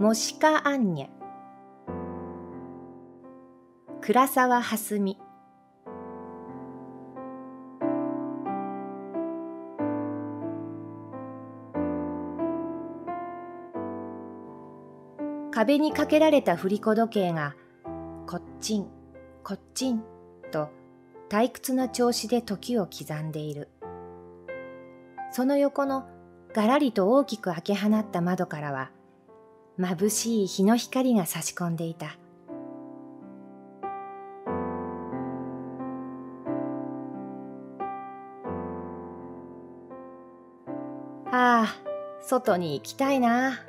モシカアンニャ倉沢は美壁にかけられた振り子時計が、こっちん、こっちん、と退屈な調子で時を刻んでいる。その横のがらりと大きく開け放った窓からは、眩しい日の光が差し込んでいた。ああ、外に行きたいな。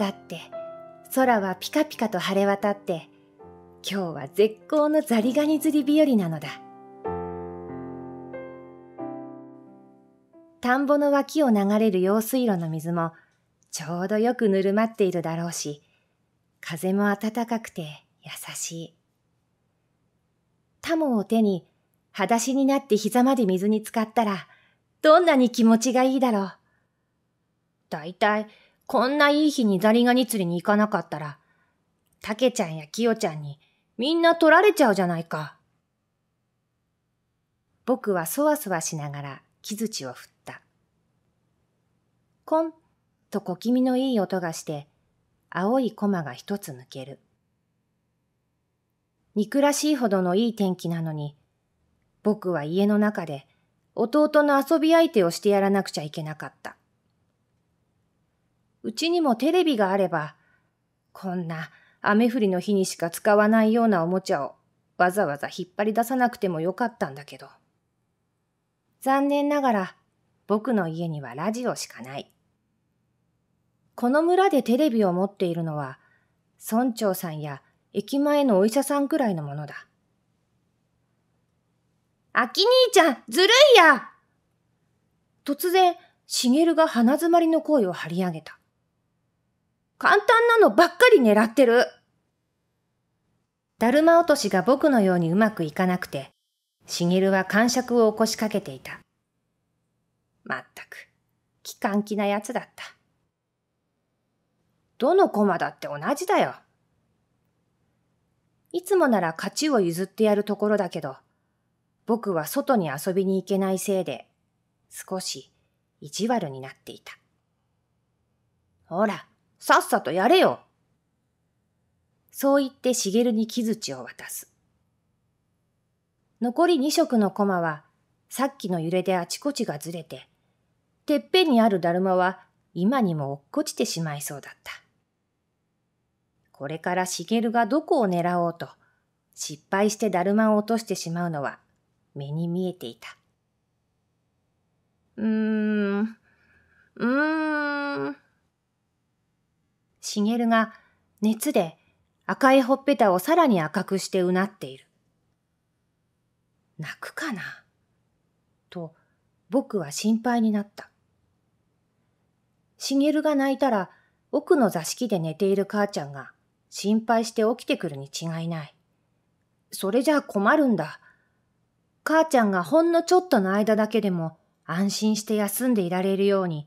だって、空はピカピカと晴れ渡って、今日は絶好のザリガニ釣り日和なのだ。田んぼの脇を流れる用水路の水も、ちょうどよくぬるまっているだろうし、風も暖かくて優しい。タモを手に、裸足になって膝まで水に浸かったら、どんなに気持ちがいいだろう。だいたい、こんないい日にザリガニ釣りに行かなかったら、たけちゃんやきよちゃんにみんな取られちゃうじゃないか。僕はそわそわしながら木槌を振った。コンと小気味のいい音がして、青いコマが一つ抜ける。憎らしいほどのいい天気なのに、僕は家の中で弟の遊び相手をしてやらなくちゃいけなかった。うちにもテレビがあれば、こんな雨降りの日にしか使わないようなおもちゃをわざわざ引っ張り出さなくてもよかったんだけど。残念ながら僕の家にはラジオしかない。この村でテレビを持っているのは、村長さんや駅前のお医者さんくらいのものだ。あき兄ちゃん、ずるいや突然、しげるが鼻詰まりの声を張り上げた。簡単なのばっかり狙ってる。だるま落としが僕のようにうまくいかなくて、しげるは感触を起こしかけていた。まったく、期管気なやつだった。どの駒だって同じだよ。いつもなら勝ちを譲ってやるところだけど、僕は外に遊びに行けないせいで、少し意地悪になっていた。ほら、さっさとやれよそう言って茂に木槌を渡す。残り2色の駒は、さっきの揺れであちこちがずれて、てっぺんにあるだるまは今にも落っこちてしまいそうだった。これからしげるがどこを狙おうと、失敗してだるまを落としてしまうのは目に見えていた。うーん、うーん。るが熱で赤いほっぺたをさらに赤くしてうなっている。泣くかなと僕は心配になった。しげるが泣いたら奥の座敷で寝ている母ちゃんが心配して起きてくるに違いない。それじゃ困るんだ。母ちゃんがほんのちょっとの間だけでも安心して休んでいられるように、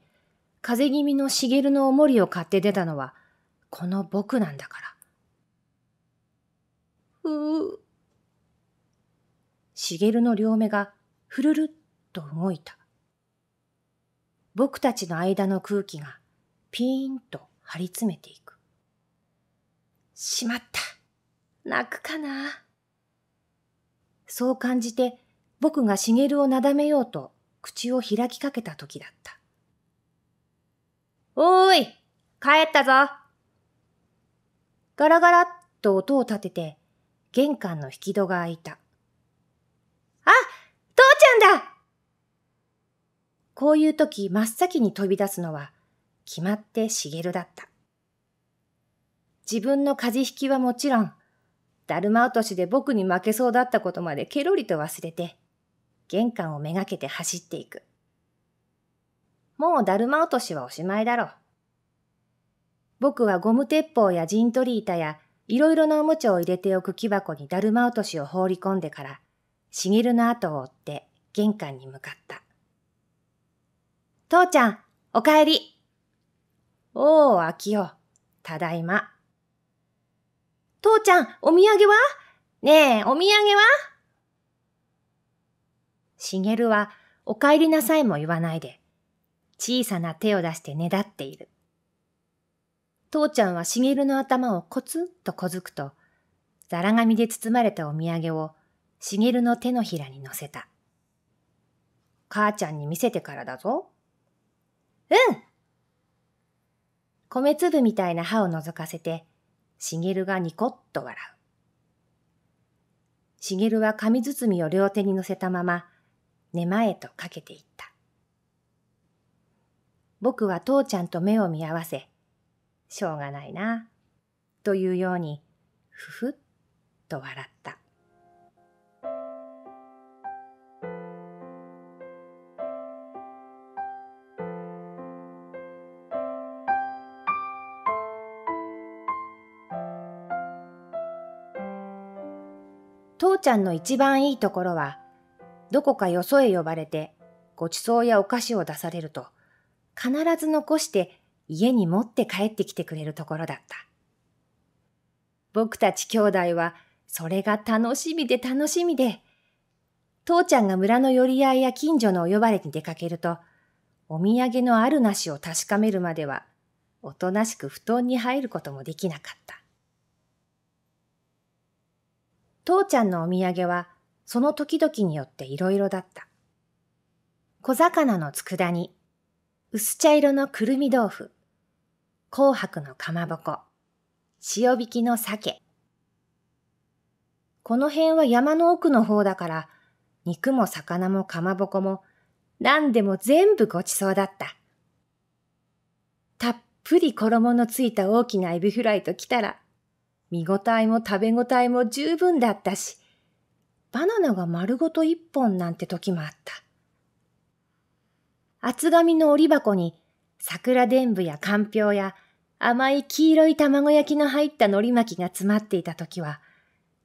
風邪気味のしげるのおもりを買って出たのは、この僕なんだから。ふう。しげるの両目がふるるっと動いた。僕たちの間の空気がピーンと張り詰めていく。しまった。泣くかな。そう感じて、僕が茂をなだめようと口を開きかけた時だった。おーい帰ったぞガラガラっと音を立てて、玄関の引き戸が開いた。あ父ちゃんだこういう時真っ先に飛び出すのは、決まって茂だった。自分の風邪ひきはもちろん、だるま落としで僕に負けそうだったことまでケロリと忘れて、玄関をめがけて走っていく。もうだるま落としはおしまいだろう。僕はゴム鉄砲や陣取り板やいろいろなおもちゃを入れておく木箱にだるま落としを放り込んでから、しげるの後を追って玄関に向かった。父ちゃん、お帰り。おお、秋よ。ただいま。父ちゃん、お土産はねえ、お土産はしげるは、お帰りなさいも言わないで、小さな手を出してねだっている。父ちゃんはしげるの頭をコツンと小づくと、ざら紙で包まれたお土産を、しげるの手のひらに乗せた。母ちゃんに見せてからだぞ。うん米粒みたいな歯を覗かせて、しげるがニコッと笑う。しげるは紙包みを両手に乗せたまま、寝間へとかけていった。僕は父ちゃんと目を見合わせ、しょうがないな、というように、ふふっと笑った。ちゃんの一番いいところは、どこかよそへ呼ばれて、ごちそうやお菓子を出されると、必ず残して家に持って帰ってきてくれるところだった。僕たち兄弟は、それが楽しみで楽しみで、父ちゃんが村の寄り合いや近所のお呼ばれに出かけると、お土産のあるなしを確かめるまでは、おとなしく布団に入ることもできなかった。父ちゃんのお土産はその時々によっていろいろだった。小魚の佃煮、薄茶色のくるみ豆腐、紅白のかまぼこ、塩引きの鮭。この辺は山の奥の方だから、肉も魚もかまぼこも何でも全部ごちそうだった。たっぷり衣のついた大きなエビフライと来たら、見応えも食べ応えも十分だったし、バナナが丸ごと一本なんて時もあった。厚紙の折り箱に桜伝ぶやかんぴょうや甘い黄色い卵焼きの入った海苔巻きが詰まっていた時は、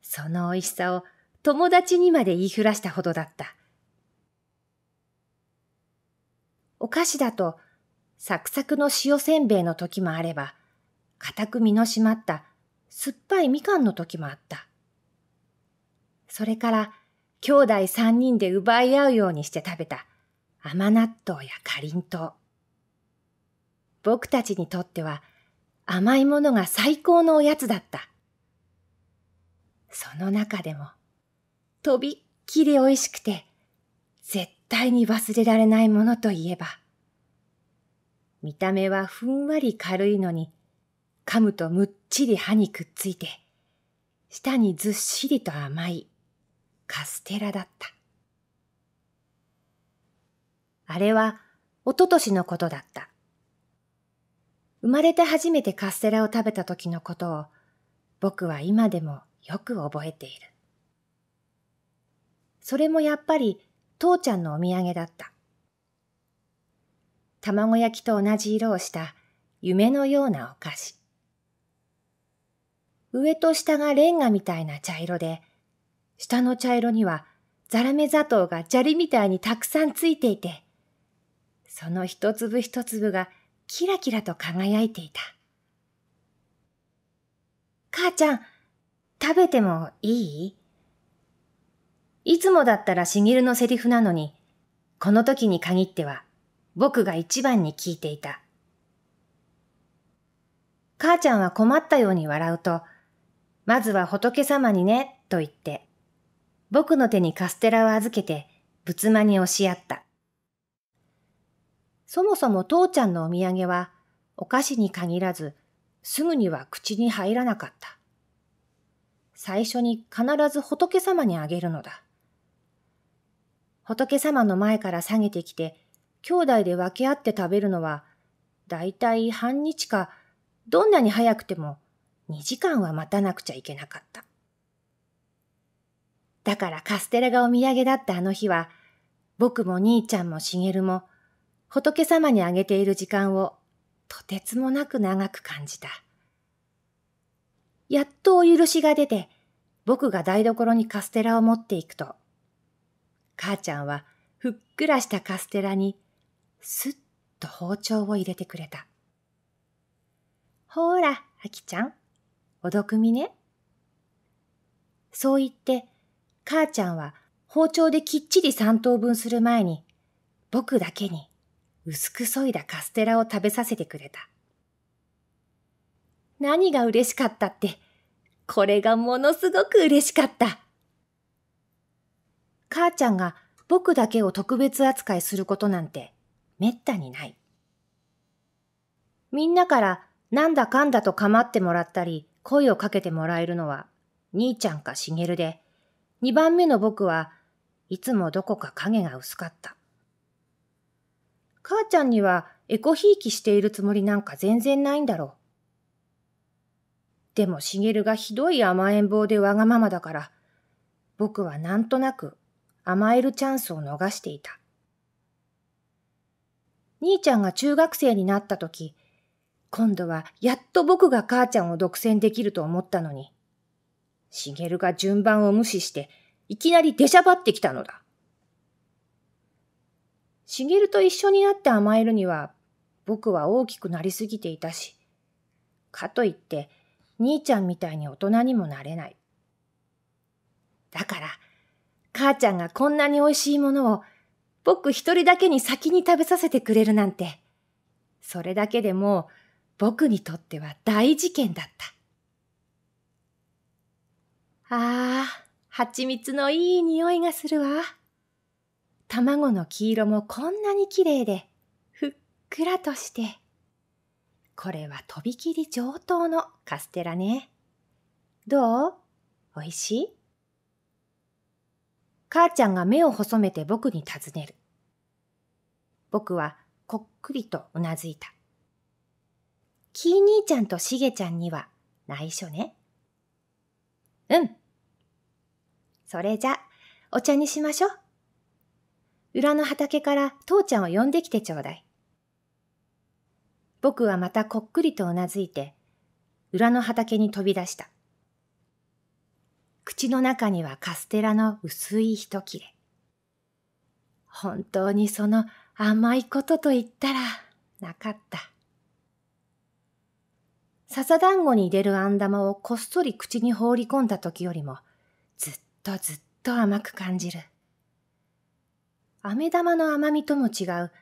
その美味しさを友達にまで言いふらしたほどだった。お菓子だと、サクサクの塩せんべいの時もあれば、固く身の締まった酸っぱいみかんの時もあった。それから、兄弟三人で奪い合うようにして食べた甘納豆やかりんとう。僕たちにとっては甘いものが最高のおやつだった。その中でも、とびっきり美味しくて、絶対に忘れられないものといえば、見た目はふんわり軽いのに、噛むとむっちり歯にくっついて、舌にずっしりと甘いカステラだった。あれはおととしのことだった。生まれて初めてカステラを食べた時のことを僕は今でもよく覚えている。それもやっぱり父ちゃんのお土産だった。卵焼きと同じ色をした夢のようなお菓子。上と下がレンガみたいな茶色で、下の茶色にはザラメ砂糖が砂利みたいにたくさんついていて、その一粒一粒がキラキラと輝いていた。母ちゃん、食べてもいいいつもだったらしぎるのセリフなのに、この時に限っては僕が一番に聞いていた。母ちゃんは困ったように笑うと、まずは仏様にね、と言って、僕の手にカステラを預けて、仏間に押し合った。そもそも父ちゃんのお土産は、お菓子に限らず、すぐには口に入らなかった。最初に必ず仏様にあげるのだ。仏様の前から下げてきて、兄弟で分け合って食べるのは、だいたい半日か、どんなに早くても2時間は待たなくちゃいけなかった。だからカステラがお土産だったあの日は、僕も兄ちゃんもしげるも仏様にあげている時間をとてつもなく長く感じた。やっとお許しが出て、僕が台所にカステラを持っていくと、母ちゃんはふっくらしたカステラにすっと包丁を入れてくれた。ほーら、あきちゃん。おくみね。そう言って、母ちゃんは包丁できっちり三等分する前に、僕だけに薄くそいだカステラを食べさせてくれた。何が嬉しかったって、これがものすごく嬉しかった。母ちゃんが僕だけを特別扱いすることなんてめったにない。みんなからなんだかんだと構ってもらったり、声をかけてもらえるのは、兄ちゃんかしげるで、二番目の僕はいつもどこか影が薄かった。母ちゃんにはエコひいきしているつもりなんか全然ないんだろう。でもしげるがひどい甘えん坊でわがままだから、僕はなんとなく甘えるチャンスを逃していた。兄ちゃんが中学生になった時、今度はやっと僕が母ちゃんを独占できると思ったのに。しげるが順番を無視して、いきなり出しゃばってきたのだ。しげると一緒になって甘えるには、僕は大きくなりすぎていたし、かといって、兄ちゃんみたいに大人にもなれない。だから、母ちゃんがこんなに美味しいものを、僕一人だけに先に食べさせてくれるなんて、それだけでもう、僕にとっては大事件だった。ああ、蜂蜜のいい匂いがするわ。卵の黄色もこんなに綺麗で、ふっくらとして。これはとびきり上等のカステラね。どうおいしい母ちゃんが目を細めて僕に尋ねる。僕はこっくりとうなずいた。キー兄ちゃんとしげちゃんには内緒ね。うん。それじゃ、お茶にしましょう。裏の畑から父ちゃんを呼んできてちょうだい。僕はまたこっくりとうなずいて、裏の畑に飛び出した。口の中にはカステラの薄い一切れ。本当にその甘いことと言ったらなかった。笹団子に入れるあん玉をこっそり口に放り込んだ時よりも、ずっとずっと甘く感じる。飴玉の甘みとも違う、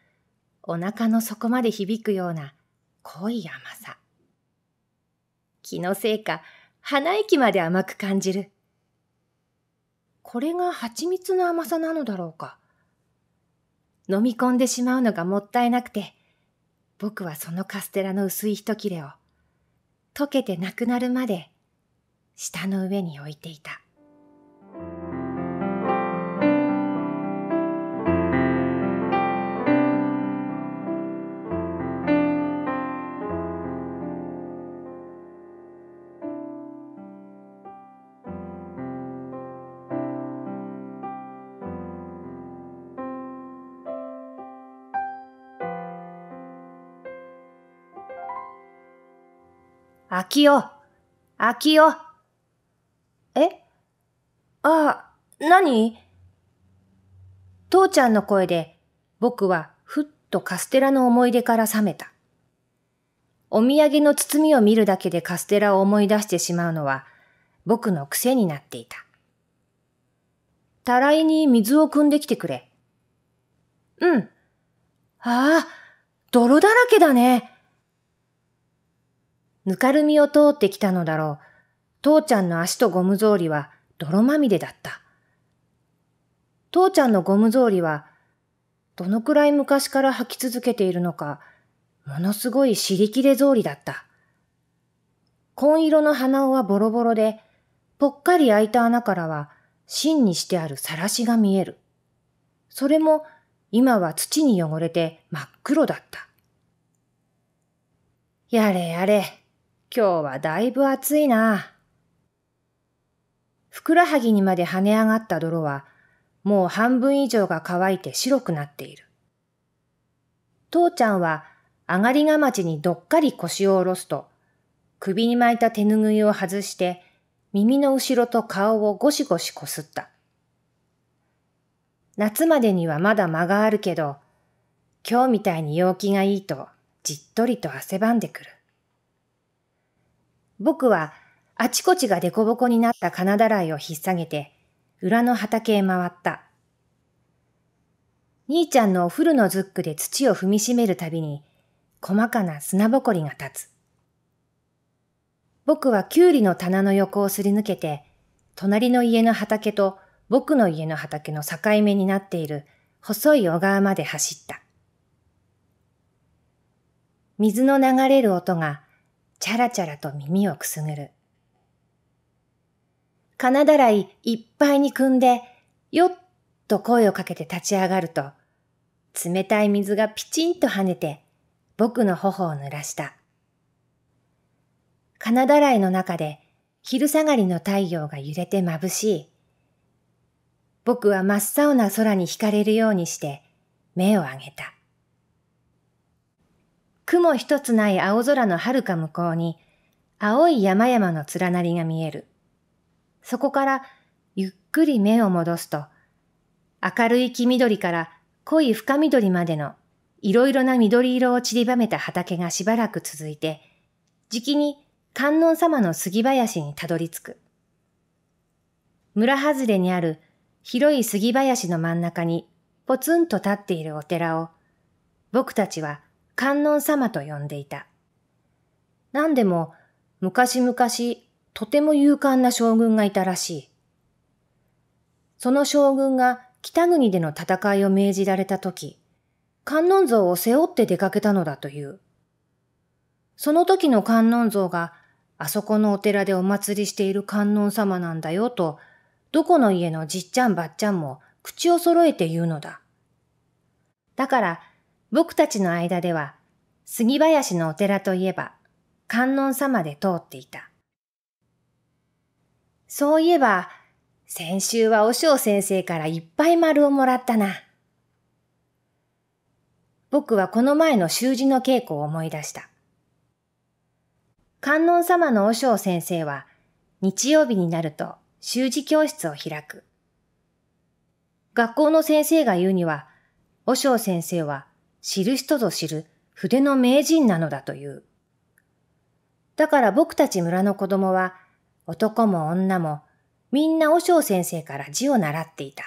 お腹の底まで響くような濃い甘さ。気のせいか、鼻息まで甘く感じる。これが蜂蜜の甘さなのだろうか。飲み込んでしまうのがもったいなくて、僕はそのカステラの薄い一切れを溶けてなくなるまで舌の上に置いていたきよ。あきよ。えあ、なに父ちゃんの声で僕はふっとカステラの思い出から覚めた。お土産の包みを見るだけでカステラを思い出してしまうのは僕の癖になっていた。たらいに水を汲んできてくれ。うん。ああ、泥だらけだね。ぬかるみを通ってきたのだろう。父ちゃんの足とゴム草履は泥まみれだった。父ちゃんのゴム草履は、どのくらい昔から履き続けているのか、ものすごい尻切れ草履だった。紺色の鼻緒はボロボロで、ぽっかり開いた穴からは芯にしてあるさらしが見える。それも今は土に汚れて真っ黒だった。やれやれ、今日はだいぶ暑いな。ふくらはぎにまで跳ね上がった泥は、もう半分以上が乾いて白くなっている。父ちゃんは、上がりがまちにどっかり腰を下ろすと、首に巻いた手ぬぐいを外して、耳の後ろと顔をゴシゴシこすった。夏までにはまだ間があるけど、今日みたいに陽気がいいと、じっとりと汗ばんでくる。僕はあちこちがボコになった金だらいを引っさげて、裏の畑へ回った。兄ちゃんのお風呂のズックで土を踏みしめるたびに、細かな砂ぼこりが立つ。僕はきゅうりの棚の横をすり抜けて、隣の家の畑と僕の家の畑の境目になっている細い小川まで走った。水の流れる音がチャラチャラと耳をくすぐる。金だらいいっぱいに汲んで、よっと声をかけて立ち上がると、冷たい水がピチンと跳ねて、僕の頬を濡らした。金だらいの中で、昼下がりの太陽が揺れて眩しい。僕は真っ青な空に惹かれるようにして、目を上げた。雲一つない青空の遥か向こうに、青い山々の連なりが見える。そこからゆっくり目を戻すと、明るい黄緑から濃い深緑までのいろいろな緑色を散りばめた畑がしばらく続いて、じきに観音様の杉林にたどり着く。村外れにある広い杉林の真ん中にポツンと立っているお寺を、僕たちは観音様と呼んでいた。何でも、昔々、とても勇敢な将軍がいたらしい。その将軍が北国での戦いを命じられた時、観音像を背負って出かけたのだという。その時の観音像があそこのお寺でお祭りしている観音様なんだよと、どこの家のじっちゃんばっちゃんも口を揃えて言うのだ。だから僕たちの間では杉林のお寺といえば、観音様で通っていた。そういえば、先週はお尚先生からいっぱい丸をもらったな。僕はこの前の習字の稽古を思い出した。観音様のお尚先生は、日曜日になると習字教室を開く。学校の先生が言うには、お尚先生は知る人ぞ知る筆の名人なのだという。だから僕たち村の子供は、男も女も、みんな和尚先生から字を習っていた。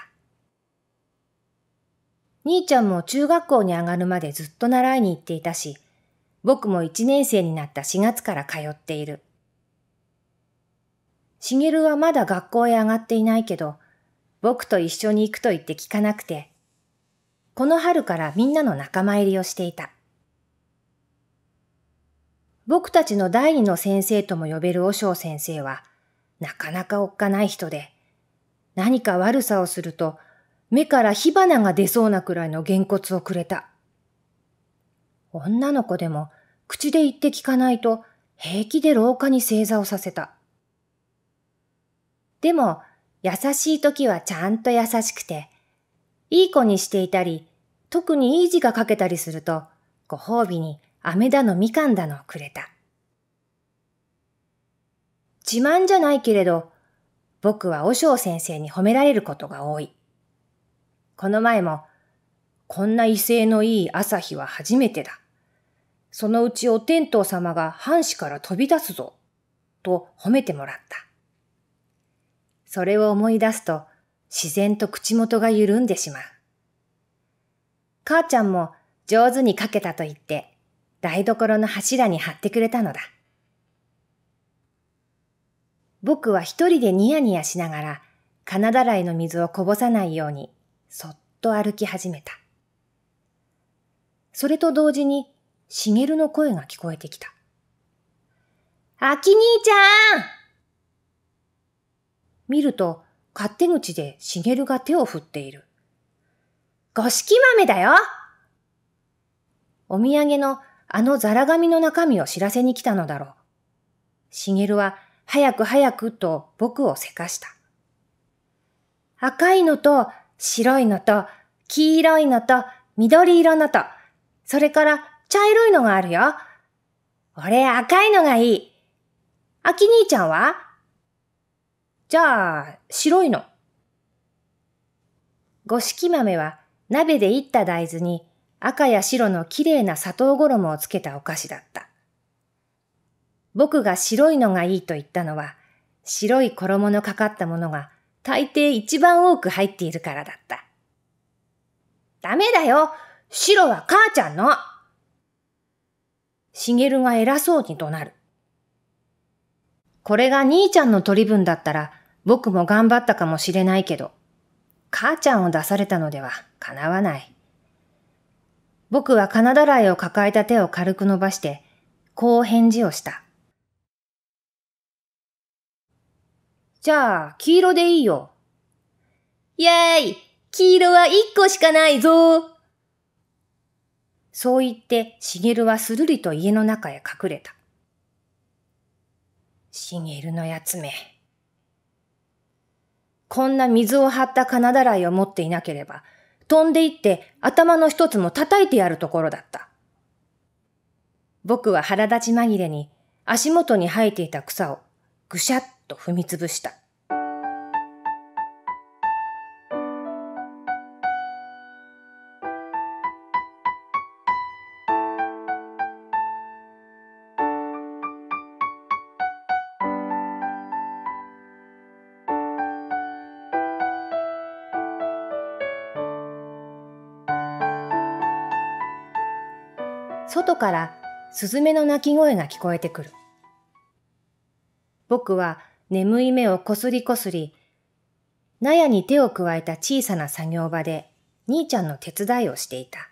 兄ちゃんも中学校に上がるまでずっと習いに行っていたし、僕も一年生になった4月から通っている。しげるはまだ学校へ上がっていないけど、僕と一緒に行くと言って聞かなくて、この春からみんなの仲間入りをしていた。僕たちの第二の先生とも呼べる和尚先生は、なかなかおっかない人で、何か悪さをすると、目から火花が出そうなくらいのげんこつをくれた。女の子でも、口で言って聞かないと、平気で廊下に正座をさせた。でも、優しい時はちゃんと優しくて、いい子にしていたり、特にいい字が書けたりすると、ご褒美に飴だのみかんだのをくれた。自慢じゃないけれど、僕は和尚先生に褒められることが多い。この前も、こんな威勢のいい朝日は初めてだ。そのうちお天道様が藩士から飛び出すぞ、と褒めてもらった。それを思い出すと、自然と口元が緩んでしまう。母ちゃんも上手に書けたと言って、台所の柱に貼ってくれたのだ。僕は一人でニヤニヤしながら、金だらいの水をこぼさないように、そっと歩き始めた。それと同時に、しげるの声が聞こえてきた。あき兄ちゃん見ると、勝手口でしげるが手を振っている。五色豆だよお土産のあのザラ紙の中身を知らせに来たのだろう。しげるは、早く早くと僕をせかした。赤いのと白いのと黄色いのと緑色のと、それから茶色いのがあるよ。俺赤いのがいい。あき兄ちゃんはじゃあ、白いの。五色豆は鍋でいった大豆に赤や白の綺麗な砂糖衣をつけたお菓子だった。僕が白いのがいいと言ったのは、白い衣のかかったものが大抵一番多く入っているからだった。ダメだよ白は母ちゃんのしげるが偉そうに怒鳴る。これが兄ちゃんの取り分だったら僕も頑張ったかもしれないけど、母ちゃんを出されたのでは叶わない。僕はカナダいを抱えた手を軽く伸ばして、こう返事をした。じゃあ、黄色でいいよ。イェーイ黄色は一個しかないぞそう言って、しげるはするりと家の中へ隠れた。しげるのやつめ。こんな水を張ったカナダいを持っていなければ、飛んでいって頭の一つも叩いてやるところだった。僕は腹立ち紛れに足元に生えていた草をぐしゃっと踏みつぶした。スズメの鳴き声が聞こえてくる。僕は眠い目をこすりこすり、納屋に手を加えた小さな作業場で兄ちゃんの手伝いをしていた。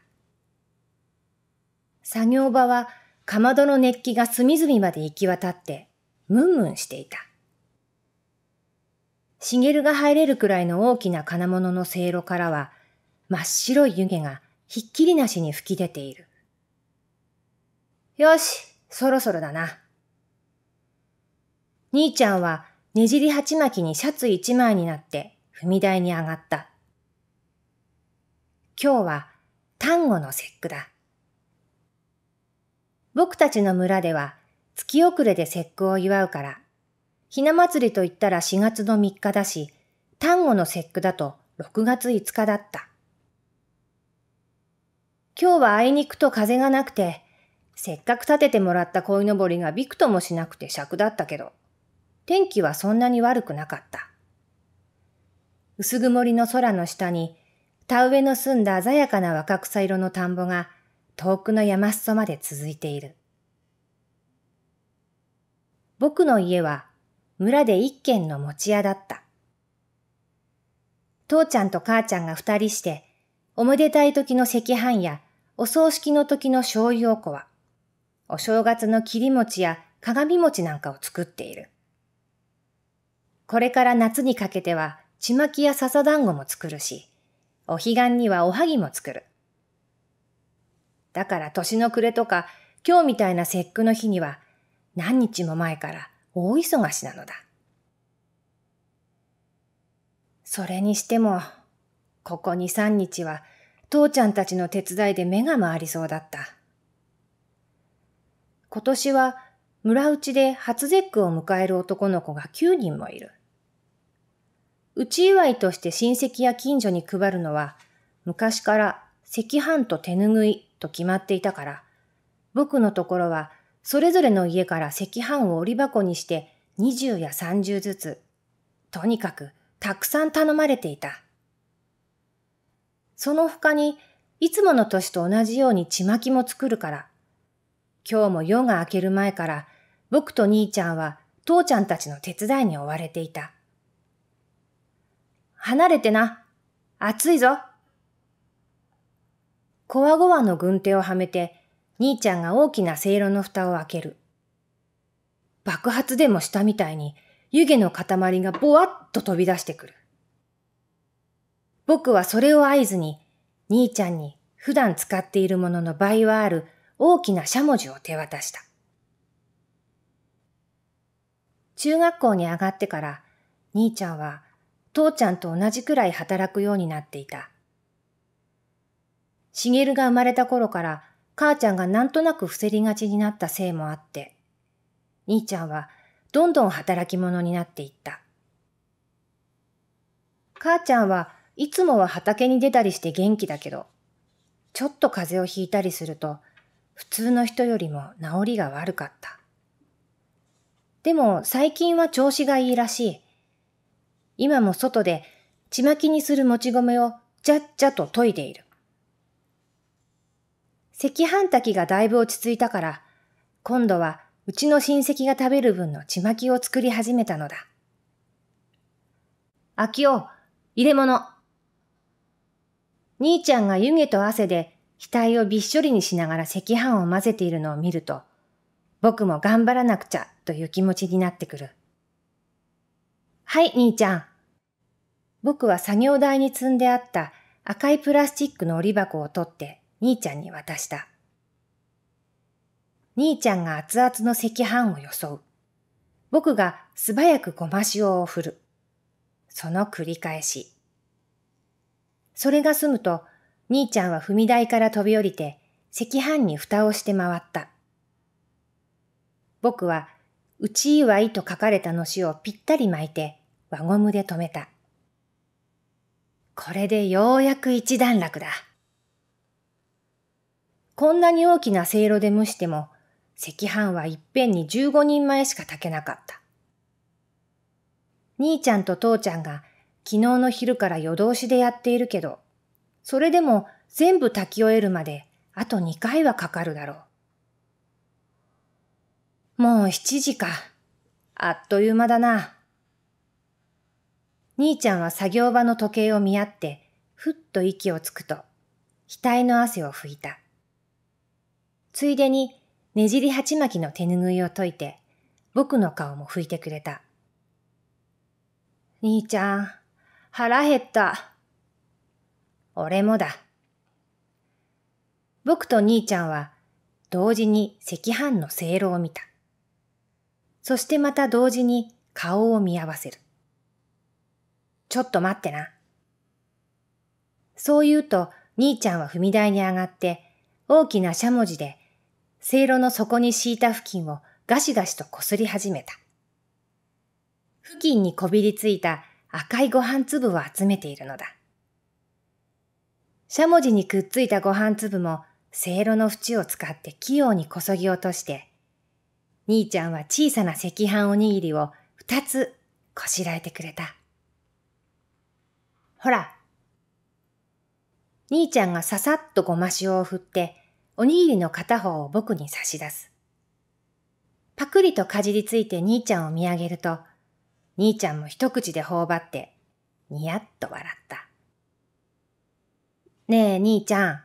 作業場はかまどの熱気が隅々まで行き渡って、ムンムンしていた。しげるが入れるくらいの大きな金物のせいろからは、真っ白い湯気がひっきりなしに吹き出ている。よし、そろそろだな。兄ちゃんはねじり鉢巻きにシャツ一枚になって踏み台に上がった。今日は端午の節句だ。僕たちの村では月遅れで節句を祝うから、ひな祭りといったら4月の3日だし、端午の節句だと6月5日だった。今日はあいにくと風がなくて、せっかく立ててもらった鯉のぼりがびくともしなくて尺だったけど、天気はそんなに悪くなかった。薄曇りの空の下に、田植えの澄んだ鮮やかな若草色の田んぼが遠くの山裾まで続いている。僕の家は村で一軒の餅屋だった。父ちゃんと母ちゃんが二人して、おめでたい時の赤飯やお葬式の時の醤油おこわ、お正月の切り餅や鏡餅なんかを作っている。これから夏にかけては、ちまきや笹団子も作るし、お彼岸にはおはぎも作る。だから年の暮れとか、今日みたいな節句の日には、何日も前から大忙しなのだ。それにしても、ここ二三日は、父ちゃんたちの手伝いで目が回りそうだった。今年は村内で初絶句を迎える男の子が9人もいる。うち祝いとして親戚や近所に配るのは、昔から赤飯と手ぬぐいと決まっていたから、僕のところはそれぞれの家から赤飯を折り箱にして20や30ずつ、とにかくたくさん頼まれていた。その他に、いつもの年と同じようにちまきも作るから、今日も夜が明ける前から僕と兄ちゃんは父ちゃんたちの手伝いに追われていた。離れてな。暑いぞ。こわごわの軍手をはめて、兄ちゃんが大きなせいろの蓋を開ける。爆発でもしたみたいに湯気の塊がぼわっと飛び出してくる。僕はそれを合図に、兄ちゃんに普段使っているものの倍はある大きなしゃもじを手渡した。中学校に上がってから兄ちゃんは父ちゃんと同じくらい働くようになっていた。しげるが生まれた頃から母ちゃんがなんとなく伏せりがちになったせいもあって、兄ちゃんはどんどん働き者になっていった。母ちゃんはいつもは畑に出たりして元気だけど、ちょっと風邪をひいたりすると普通の人よりも治りが悪かった。でも最近は調子がいいらしい。今も外でちまきにするもち米をじゃっじゃと研いでいる。赤飯炊きがだいぶ落ち着いたから、今度はうちの親戚が食べる分のちまきを作り始めたのだ。秋夫、入れ物。兄ちゃんが湯気と汗で額をびっしょりにしながら赤飯を混ぜているのを見ると、僕も頑張らなくちゃという気持ちになってくる。はい、兄ちゃん。僕は作業台に積んであった赤いプラスチックの折り箱を取って兄ちゃんに渡した。兄ちゃんが熱々の赤飯を装う。僕が素早くごま塩を振る。その繰り返し。それが済むと兄ちゃんは踏み台から飛び降りて、赤飯に蓋をして回った。僕は、うち祝いと書かれたのしをぴったり巻いて、輪ゴムで止めた。これでようやく一段落だ。こんなに大きなせいろで蒸しても、赤飯はいっぺんに15人前しか炊けなかった。兄ちゃんと父ちゃんが昨日の昼から夜通しでやっているけど、それでも全部炊き終えるまであと2回はかかるだろう。もう7時か。あっという間だな。兄ちゃんは作業場の時計を見合って、ふっと息をつくと、額の汗を拭いた。ついでに、ねじり鉢巻きの手ぬぐいを解いて、僕の顔も拭いてくれた。兄ちゃん、腹減った。俺もだ。僕と兄ちゃんは同時に赤飯のせいろを見た。そしてまた同時に顔を見合わせる。ちょっと待ってな。そう言うと兄ちゃんは踏み台に上がって大きなしゃもじでせいろの底に敷いた付近をガシガシとこすり始めた。付近にこびりついた赤いご飯粒を集めているのだ。しゃもじにくっついたご飯粒も、せいろの縁を使って器用にこそぎ落として、兄ちゃんは小さな赤飯おにぎりを二つこしらえてくれた。ほら、兄ちゃんがささっとごま塩を振って、おにぎりの片方を僕に差し出す。パクリとかじりついて兄ちゃんを見上げると、兄ちゃんも一口で頬張って、ニヤッと笑った。ねえ、兄ちゃん。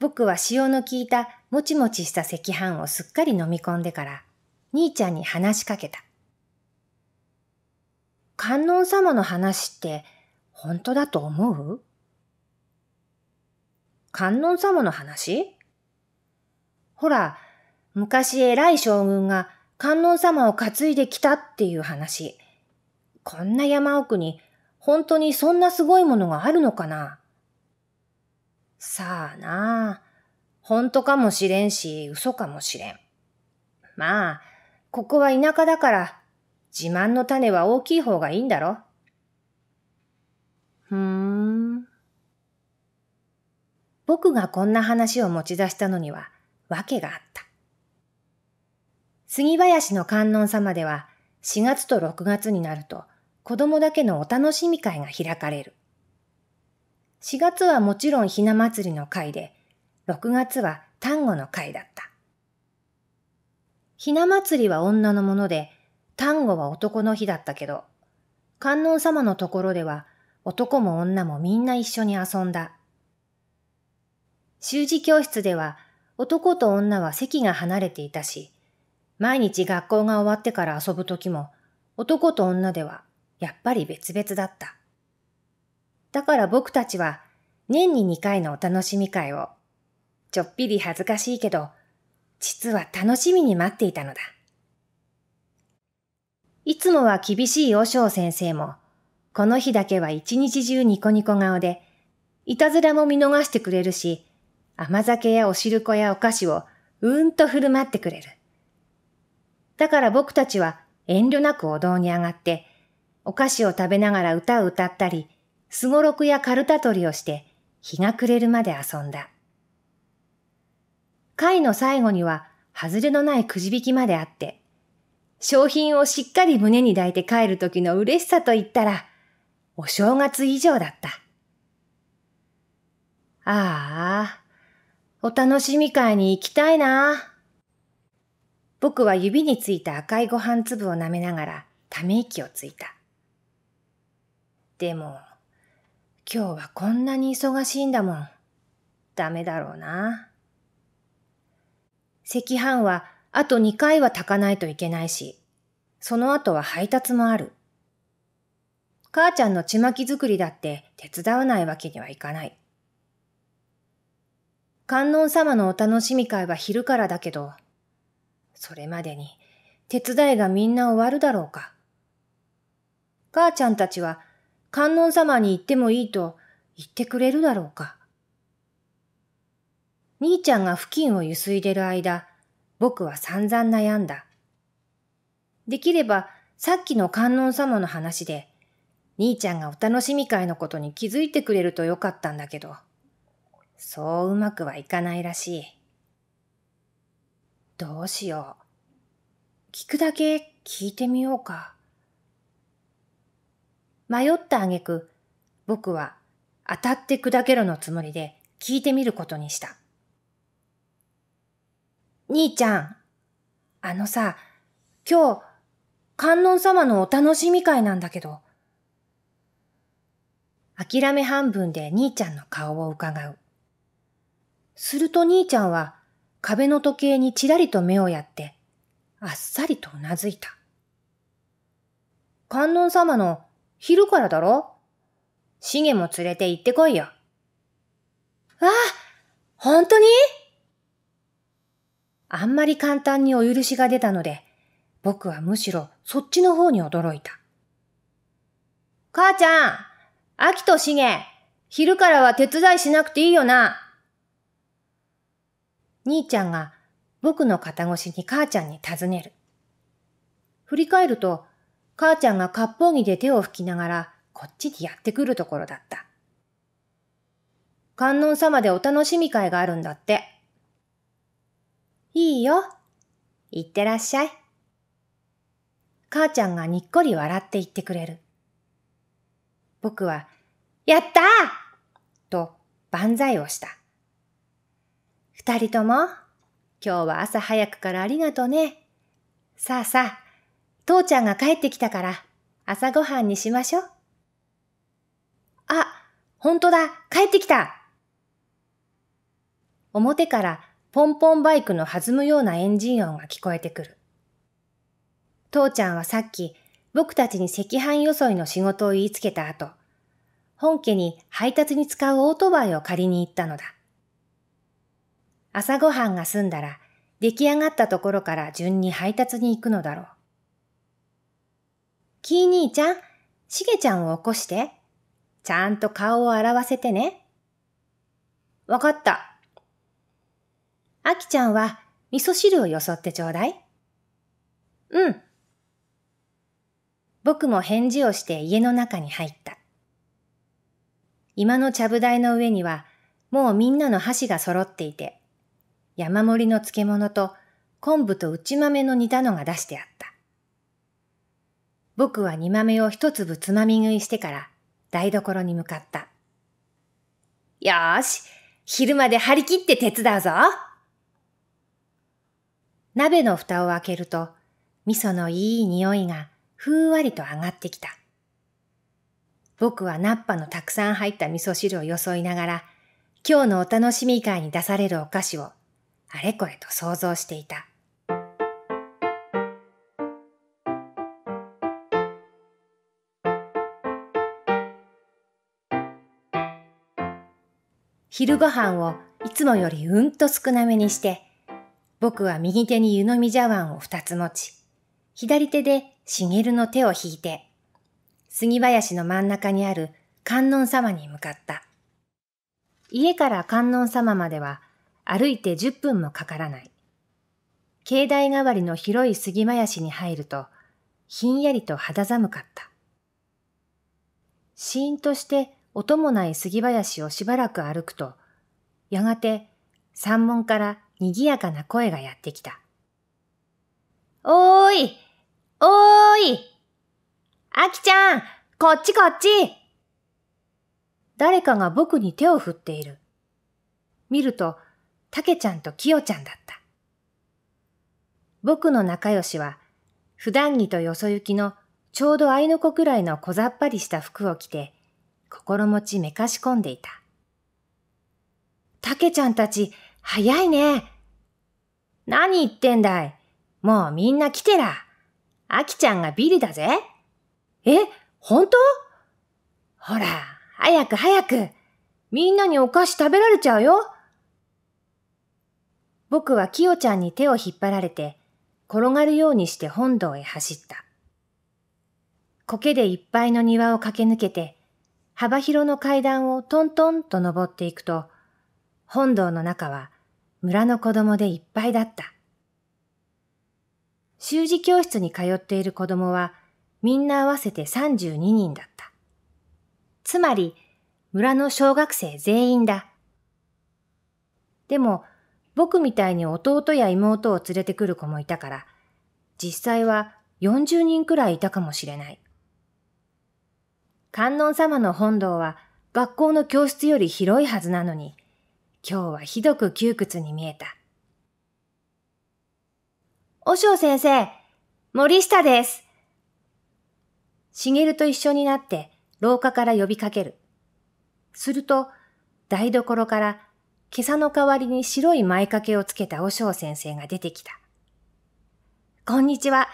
僕は塩の効いたもちもちした赤飯をすっかり飲み込んでから、兄ちゃんに話しかけた。観音様の話って本当だと思う観音様の話ほら、昔偉い将軍が観音様を担いできたっていう話。こんな山奥に本当にそんなすごいものがあるのかなさあなあ。本当かもしれんし、嘘かもしれん。まあ、ここは田舎だから、自慢の種は大きい方がいいんだろ。ふーん。僕がこんな話を持ち出したのには、訳があった。杉林の観音様では、4月と6月になると、子供だけのお楽しみ会が開かれる。4月はもちろんひな祭りの会で、6月は単語の会だった。ひな祭りは女のもので、単語は男の日だったけど、観音様のところでは男も女もみんな一緒に遊んだ。習字教室では男と女は席が離れていたし、毎日学校が終わってから遊ぶ時も男と女ではやっぱり別々だった。だから僕たちは年に2回のお楽しみ会を、ちょっぴり恥ずかしいけど、実は楽しみに待っていたのだ。いつもは厳しい和尚先生も、この日だけは一日中ニコニコ顔で、いたずらも見逃してくれるし、甘酒やお汁粉やお菓子をうんと振る舞ってくれる。だから僕たちは遠慮なくお堂に上がって、お菓子を食べながら歌を歌ったり、すごろくやカルタ取りをして、日が暮れるまで遊んだ。会の最後には、外れのないくじ引きまであって、商品をしっかり胸に抱いて帰る時の嬉しさと言ったら、お正月以上だった。ああ、お楽しみ会に行きたいな。僕は指についた赤いご飯粒を舐めながらため息をついた。でも、今日はこんなに忙しいんだもん。ダメだろうな。赤飯はあと2回は炊かないといけないし、その後は配達もある。母ちゃんのちまき作りだって手伝わないわけにはいかない。観音様のお楽しみ会は昼からだけど、それまでに手伝いがみんな終わるだろうか。母ちゃんたちは観音様に行ってもいいと言ってくれるだろうか。兄ちゃんが付近をゆすいでる間、僕は散々悩んだ。できればさっきの観音様の話で、兄ちゃんがお楽しみ会のことに気づいてくれるとよかったんだけど、そううまくはいかないらしい。どうしよう。聞くだけ聞いてみようか。迷った挙句、僕は当たって砕けろのつもりで聞いてみることにした。兄ちゃん、あのさ、今日、観音様のお楽しみ会なんだけど。諦め半分で兄ちゃんの顔を伺う。すると兄ちゃんは壁の時計にちらりと目をやって、あっさりとうなずいた。観音様の昼からだろシゲも連れて行ってこいよ。ああ本当にあんまり簡単にお許しが出たので、僕はむしろそっちの方に驚いた。母ちゃん、秋としげ、昼からは手伝いしなくていいよな。兄ちゃんが僕の肩越しに母ちゃんに尋ねる。振り返ると、母ちゃんが割烹着で手を拭きながら、こっちにやってくるところだった。観音様でお楽しみ会があるんだって。いいよ。行ってらっしゃい。母ちゃんがにっこり笑って言ってくれる。僕は、やったーと万歳をした。二人とも、今日は朝早くからありがとね。さあさあ、父ちゃんが帰ってきたから、朝ごはんにしましょう。あ、ほんとだ、帰ってきた表からポンポンバイクの弾むようなエンジン音が聞こえてくる。父ちゃんはさっき僕たちに赤飯よそいの仕事を言いつけた後、本家に配達に使うオートバイを借りに行ったのだ。朝ごはんが済んだら出来上がったところから順に配達に行くのだろう。キー兄ちゃん、しげちゃんを起こして。ちゃんと顔を洗わせてね。わかった。あきちゃんは味噌汁をよそってちょうだい。うん。僕も返事をして家の中に入った。今のちゃぶ台の上にはもうみんなの箸が揃っていて、山盛りの漬物と昆布と内豆の煮たのが出してあった。僕は煮豆を一粒つまみ食いしてから台所に向かった。よーし、昼まで張り切って手伝うぞ。鍋の蓋を開けると、味噌のいい匂いがふんわりと上がってきた。僕はナッパのたくさん入った味噌汁をよそいながら、今日のお楽しみ会に出されるお菓子をあれこれと想像していた。昼ご飯をいつもよりうんと少なめにして、僕は右手に湯飲み茶碗を二つ持ち、左手で茂の手を引いて、杉林の真ん中にある観音様に向かった。家から観音様までは歩いて10分もかからない。境内代わりの広い杉林に入ると、ひんやりと肌寒かった。シーンとして音もない杉林をしばらく歩くと、やがて山門から賑やかな声がやってきた。おーいおーいあきちゃんこっちこっち誰かが僕に手を振っている。見ると、たけちゃんときよちゃんだった。僕の仲良しは、普段着とよそ行きのちょうど合いの子くらいの小ざっぱりした服を着て、心持ちめかし込んでいた。たけちゃんたち、早いね。何言ってんだい。もうみんな来てら。あきちゃんがビリだぜ。え、本当ほら、早く早く。みんなにお菓子食べられちゃうよ。僕はきよちゃんに手を引っ張られて、転がるようにして本堂へ走った。苔でいっぱいの庭を駆け抜けて、幅広の階段をトントンと登っていくと、本堂の中は村の子供でいっぱいだった。習字教室に通っている子供はみんな合わせて32人だった。つまり村の小学生全員だ。でも僕みたいに弟や妹を連れてくる子もいたから、実際は40人くらいいたかもしれない。観音様の本堂は学校の教室より広いはずなのに、今日はひどく窮屈に見えた。和尚先生、森下です。茂と一緒になって廊下から呼びかける。すると、台所から今朝の代わりに白い前掛けをつけた和尚先生が出てきた。こんにちは。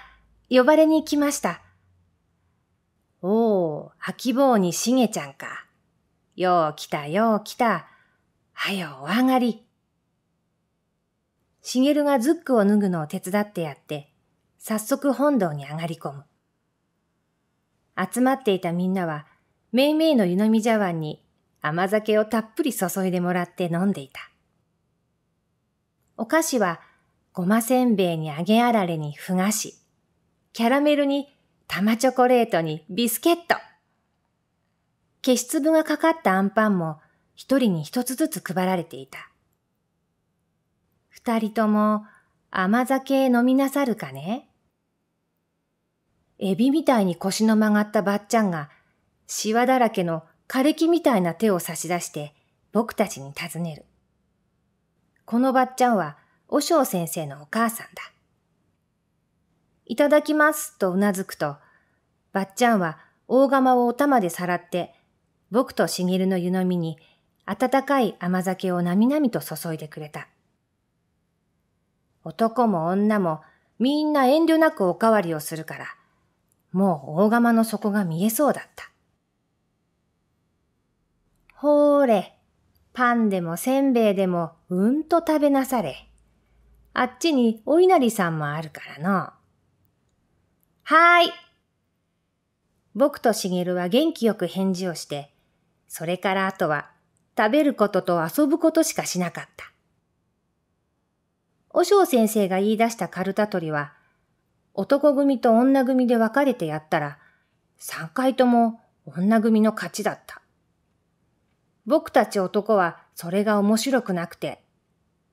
呼ばれに来ました。おう、秋坊にしげちゃんか。よう来たよう来た。はよお上がり。しげるがズックを脱ぐのを手伝ってやって、早速本堂に上がり込む。集まっていたみんなは、めいめいの湯飲み茶碗に甘酒をたっぷり注いでもらって飲んでいた。お菓子は、ごませんべいに揚げあられにふがし、キャラメルに玉チョコレートにビスケット。消し粒がかかったアンパンも一人に一つずつ配られていた。二人とも甘酒飲みなさるかねエビみたいに腰の曲がったばっちゃんが、シワだらけの枯れ木みたいな手を差し出して僕たちに尋ねる。このばっちゃんは、おしょう先生のお母さんだ。いただきますとうなずくと、ばっちゃんは大釜をお玉でさらって、僕としげるの湯飲みに温かい甘酒をなみなみと注いでくれた。男も女もみんな遠慮なくおかわりをするから、もう大釜の底が見えそうだった。ほーれ、パンでもせんべいでもうんと食べなされ。あっちにお稲荷さんもあるからの。はい。僕としげるは元気よく返事をして、それからあとは食べることと遊ぶことしかしなかった。おしょう先生が言い出したカルタ取りは、男組と女組で分かれてやったら、3回とも女組の勝ちだった。僕たち男はそれが面白くなくて、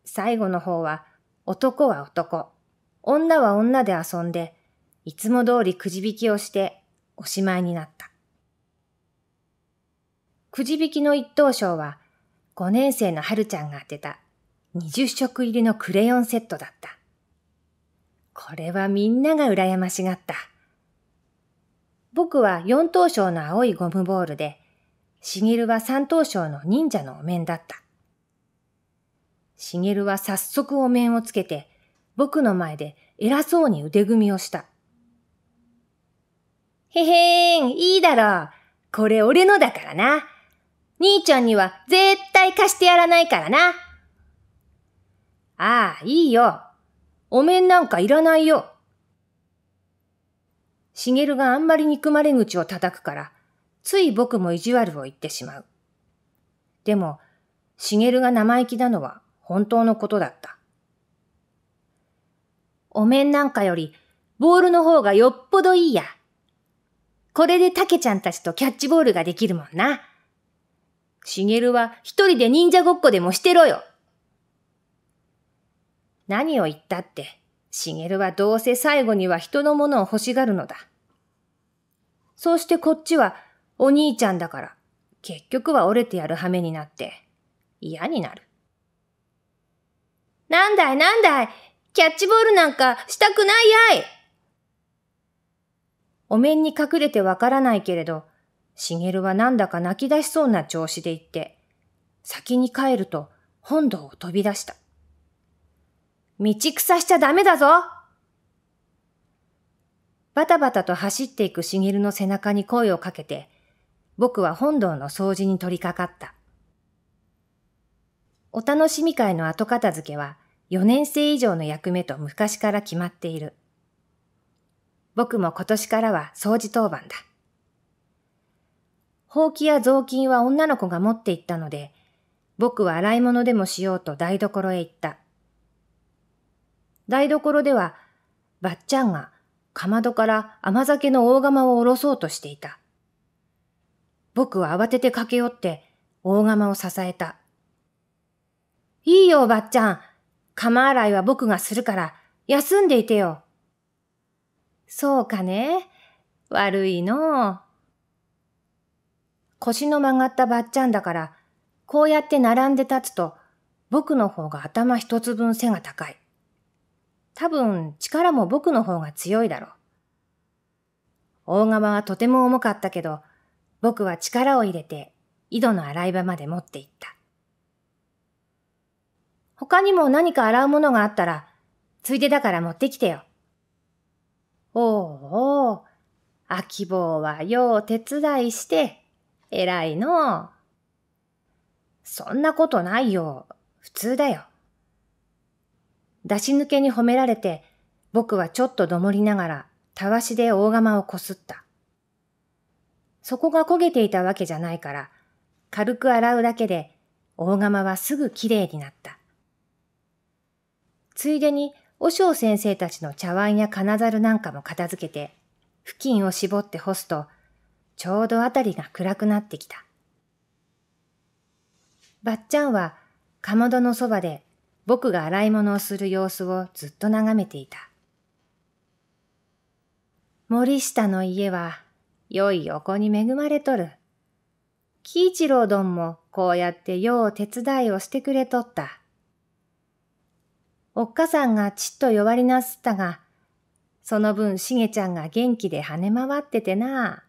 最後の方は男は男、女は女で遊んで、いつも通りくじ引きをしておしまいになった。くじ引きの一等賞は5年生の春ちゃんが当てた20色入りのクレヨンセットだった。これはみんなが羨ましがった。僕は4等賞の青いゴムボールで、しげるは3等賞の忍者のお面だった。しげるは早速お面をつけて、僕の前で偉そうに腕組みをした。へへーん、いいだろう。これ俺のだからな。兄ちゃんには絶対貸してやらないからな。ああ、いいよ。お面なんかいらないよ。しげるがあんまり憎まれ口を叩くから、つい僕も意地悪を言ってしまう。でも、しげるが生意気なのは本当のことだった。お面なんかより、ボールの方がよっぽどいいや。これでたけちゃんたちとキャッチボールができるもんな。しげるは一人で忍者ごっこでもしてろよ。何を言ったって、しげるはどうせ最後には人のものを欲しがるのだ。そうしてこっちはお兄ちゃんだから、結局は折れてやる羽目になって、嫌になる。なんだいなんだい、キャッチボールなんかしたくないやいお面に隠れてわからないけれど、しげるはなんだか泣き出しそうな調子で言って、先に帰ると本堂を飛び出した。道草しちゃダメだぞバタバタと走っていくしげるの背中に声をかけて、僕は本堂の掃除に取り掛かった。お楽しみ会の後片付けは4年生以上の役目と昔から決まっている。僕も今年からは掃除当番だ。ほうきや雑巾は女の子が持って行ったので、僕は洗い物でもしようと台所へ行った。台所では、ばっちゃんがかまどから甘酒の大釜をおろそうとしていた。僕は慌てて駆け寄って大釜を支えた。いいよ、ばっちゃん。釜洗いは僕がするから、休んでいてよ。そうかね。悪いの。腰の曲がったばっちゃんだから、こうやって並んで立つと、僕の方が頭一つ分背が高い。多分、力も僕の方が強いだろう。大釜はとても重かったけど、僕は力を入れて、井戸の洗い場まで持っていった。他にも何か洗うものがあったら、ついでだから持ってきてよ。おうおう、秋坊はよう手伝いして、偉いの。そんなことないよ。普通だよ。出し抜けに褒められて、僕はちょっとどもりながら、たわしで大釜をこすった。そこが焦げていたわけじゃないから、軽く洗うだけで、大釜はすぐきれいになった。ついでに和尚先生たちの茶碗や金ざるなんかも片付けて、布巾を絞って干すと、ちょうどあたりが暗くなってきた。ばっちゃんは、かまどのそばで僕が洗い物をする様子をずっと眺めていた。森下の家は、良い横に恵まれとる。喜一郎どんもこうやってよう手伝いをしてくれとった。おっかさんがちっと弱りなすったが、その分しげちゃんが元気で跳ね回っててな。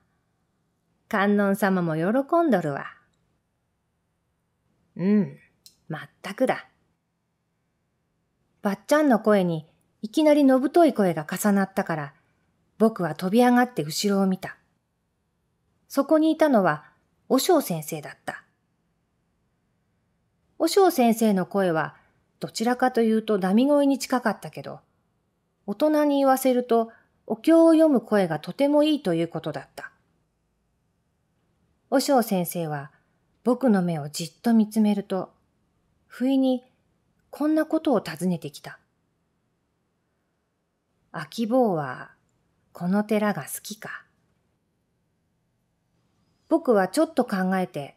観音様も喜んどるわ。うん、まったくだ。ばっちゃんの声にいきなりのぶとい声が重なったから、僕は飛び上がって後ろを見た。そこにいたのは、おしょう先生だった。おしょう先生の声は、どちらかというと波声に近かったけど、大人に言わせるとお経を読む声がとてもいいということだった。和尚先生は僕の目をじっと見つめると、不意にこんなことを尋ねてきた。秋坊はこの寺が好きか。僕はちょっと考えて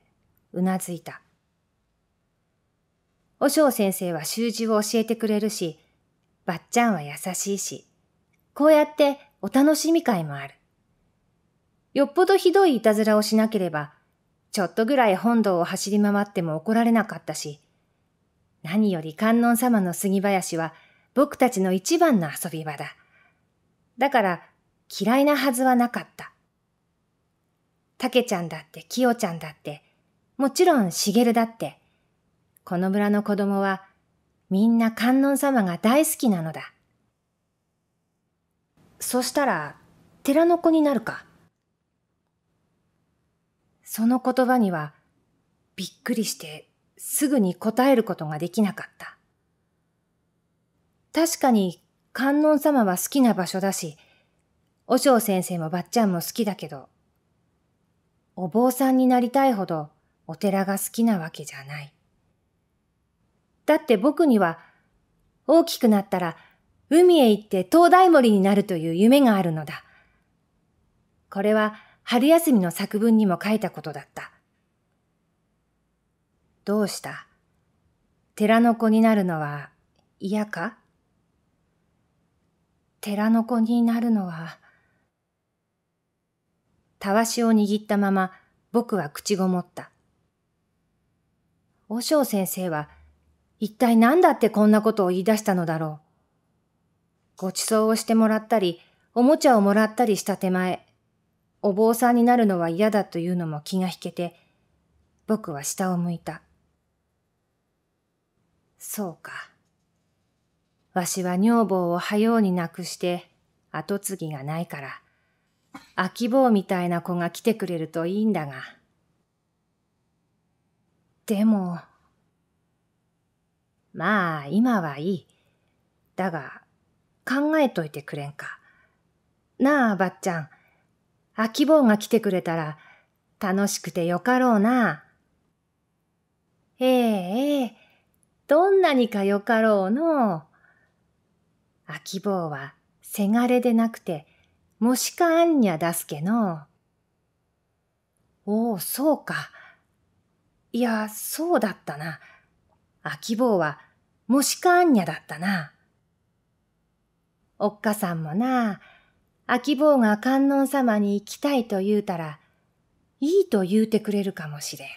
うなずいた。和尚先生は習字を教えてくれるし、ばっちゃんは優しいし、こうやってお楽しみ会もある。よっぽどひどいいたずらをしなければ、ちょっとぐらい本堂を走り回っても怒られなかったし、何より観音様の杉林は僕たちの一番の遊び場だ。だから嫌いなはずはなかった。たけちゃんだって、きよちゃんだって、もちろんしげるだって、この村の子供はみんな観音様が大好きなのだ。そしたら寺の子になるか。その言葉にはびっくりしてすぐに答えることができなかった。確かに観音様は好きな場所だし、和尚先生もばっちゃんも好きだけど、お坊さんになりたいほどお寺が好きなわけじゃない。だって僕には、大きくなったら海へ行って灯台森になるという夢があるのだ。これは春休みの作文にも書いたことだった。どうした寺の子になるのは嫌か寺の子になるのは。たわしを握ったまま僕は口ごもった。和尚先生は一体何だってこんなことを言い出したのだろう。ご馳走をしてもらったり、おもちゃをもらったりした手前、お坊さんになるのは嫌だというのも気が引けて、僕は下を向いた。そうか。わしは女房を早うに亡くして、後継ぎがないから、秋坊みたいな子が来てくれるといいんだが。でも、まあ、今はいい。だが、考えといてくれんか。なあ、ばっちゃん。秋坊が来てくれたら、楽しくてよかろうな。ええええ、どんなにかよかろうの。秋坊は、せがれでなくて、もしかあんにゃ出すけの。おお、そうか。いや、そうだったな。秋坊は、もしかあんにゃだったな。おっかさんもな、秋坊が観音様に行きたいと言うたら、いいと言うてくれるかもしれん。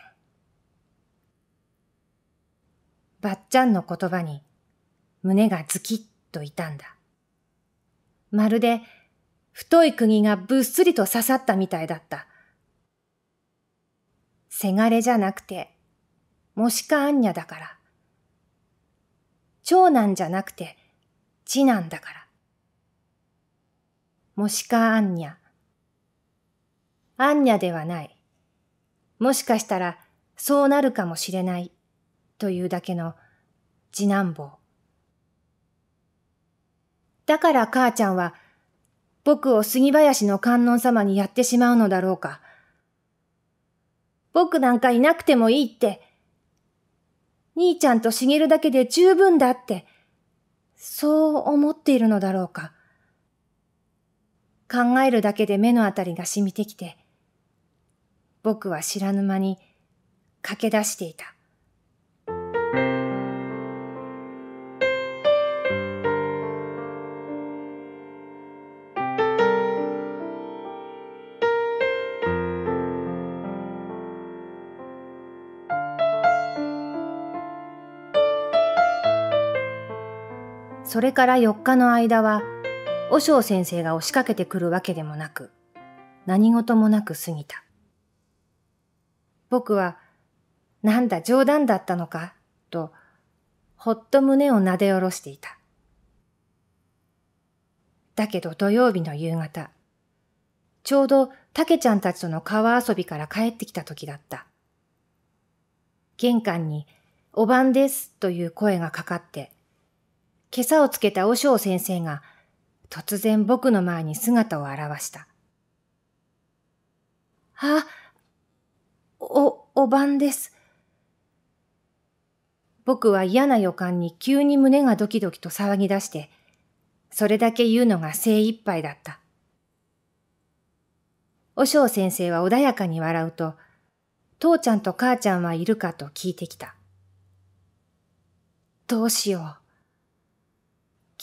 ばっちゃんの言葉に、胸がズキッといたんだ。まるで、太い釘がぶっすりと刺さったみたいだった。せがれじゃなくて、もしかあんにゃだから。長男じゃなくて、次男だから。もしかアンニャ。アンニャではない。もしかしたら、そうなるかもしれない。というだけの、次男坊。だから母ちゃんは、僕を杉林の観音様にやってしまうのだろうか。僕なんかいなくてもいいって、兄ちゃんと茂るだけで十分だって、そう思っているのだろうか。考えるだけで目のあたりが染みてきて、僕は知らぬ間に駆け出していた。それから4日の間は、和尚先生が押しかけてくるわけでもなく、何事もなく過ぎた。僕は、なんだ冗談だったのか、と、ほっと胸をなでおろしていた。だけど土曜日の夕方、ちょうどたけちゃんたちとの川遊びから帰ってきた時だった。玄関に、おばんですという声がかかって、けさをつけた和尚先生が、突然僕の前に姿を現した。あ、お、おんです。僕は嫌な予感に急に胸がドキドキと騒ぎ出して、それだけ言うのが精一杯だった。和尚先生は穏やかに笑うと、父ちゃんと母ちゃんはいるかと聞いてきた。どうしよう。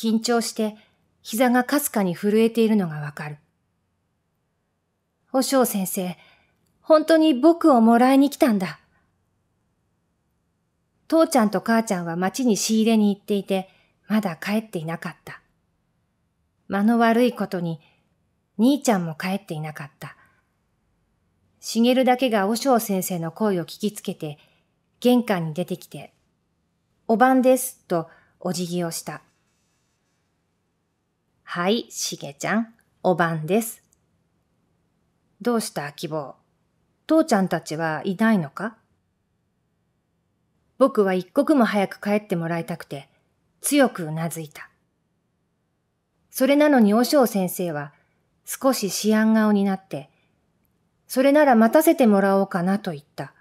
緊張して膝がかすかに震えているのがわかる。おしょう先生、本当に僕をもらいに来たんだ。父ちゃんと母ちゃんは町に仕入れに行っていて、まだ帰っていなかった。間の悪いことに、兄ちゃんも帰っていなかった。しげるだけがおしょう先生の声を聞きつけて、玄関に出てきて、おばんです、とお辞儀をした。はい、しげちゃん、おばんです。どうした希望父ちゃんたちはいないのか僕は一刻も早く帰ってもらいたくて、強くうなずいた。それなのに和尚先生は少し思案顔になって、それなら待たせてもらおうかなと言った。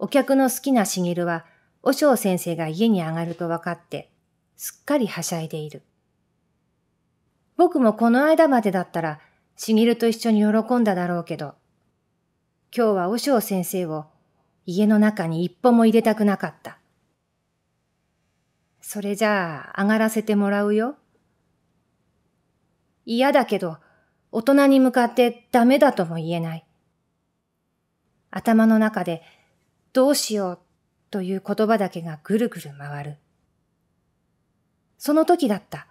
お客の好きなしげるは、和尚先生が家に上がると分かって、すっかりはしゃいでいる。僕もこの間までだったら、しぎると一緒に喜んだだろうけど、今日は和尚先生を家の中に一歩も入れたくなかった。それじゃあ上がらせてもらうよ。嫌だけど、大人に向かってダメだとも言えない。頭の中で、どうしようという言葉だけがぐるぐる回る。その時だった。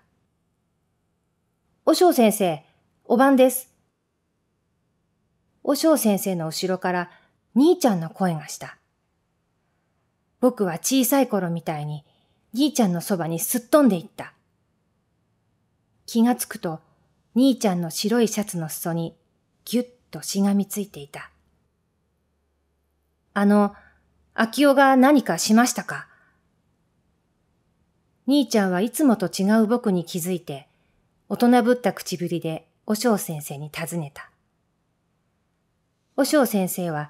おしょう先生、おばんです。おしょう先生の後ろから兄ちゃんの声がした。僕は小さい頃みたいに兄ちゃんのそばにすっ飛んでいった。気がつくと兄ちゃんの白いシャツの裾にぎゅっとしがみついていた。あの、秋夫が何かしましたか兄ちゃんはいつもと違う僕に気づいて大人ぶった口ぶりで、おしょう先生に尋ねた。おしょう先生は、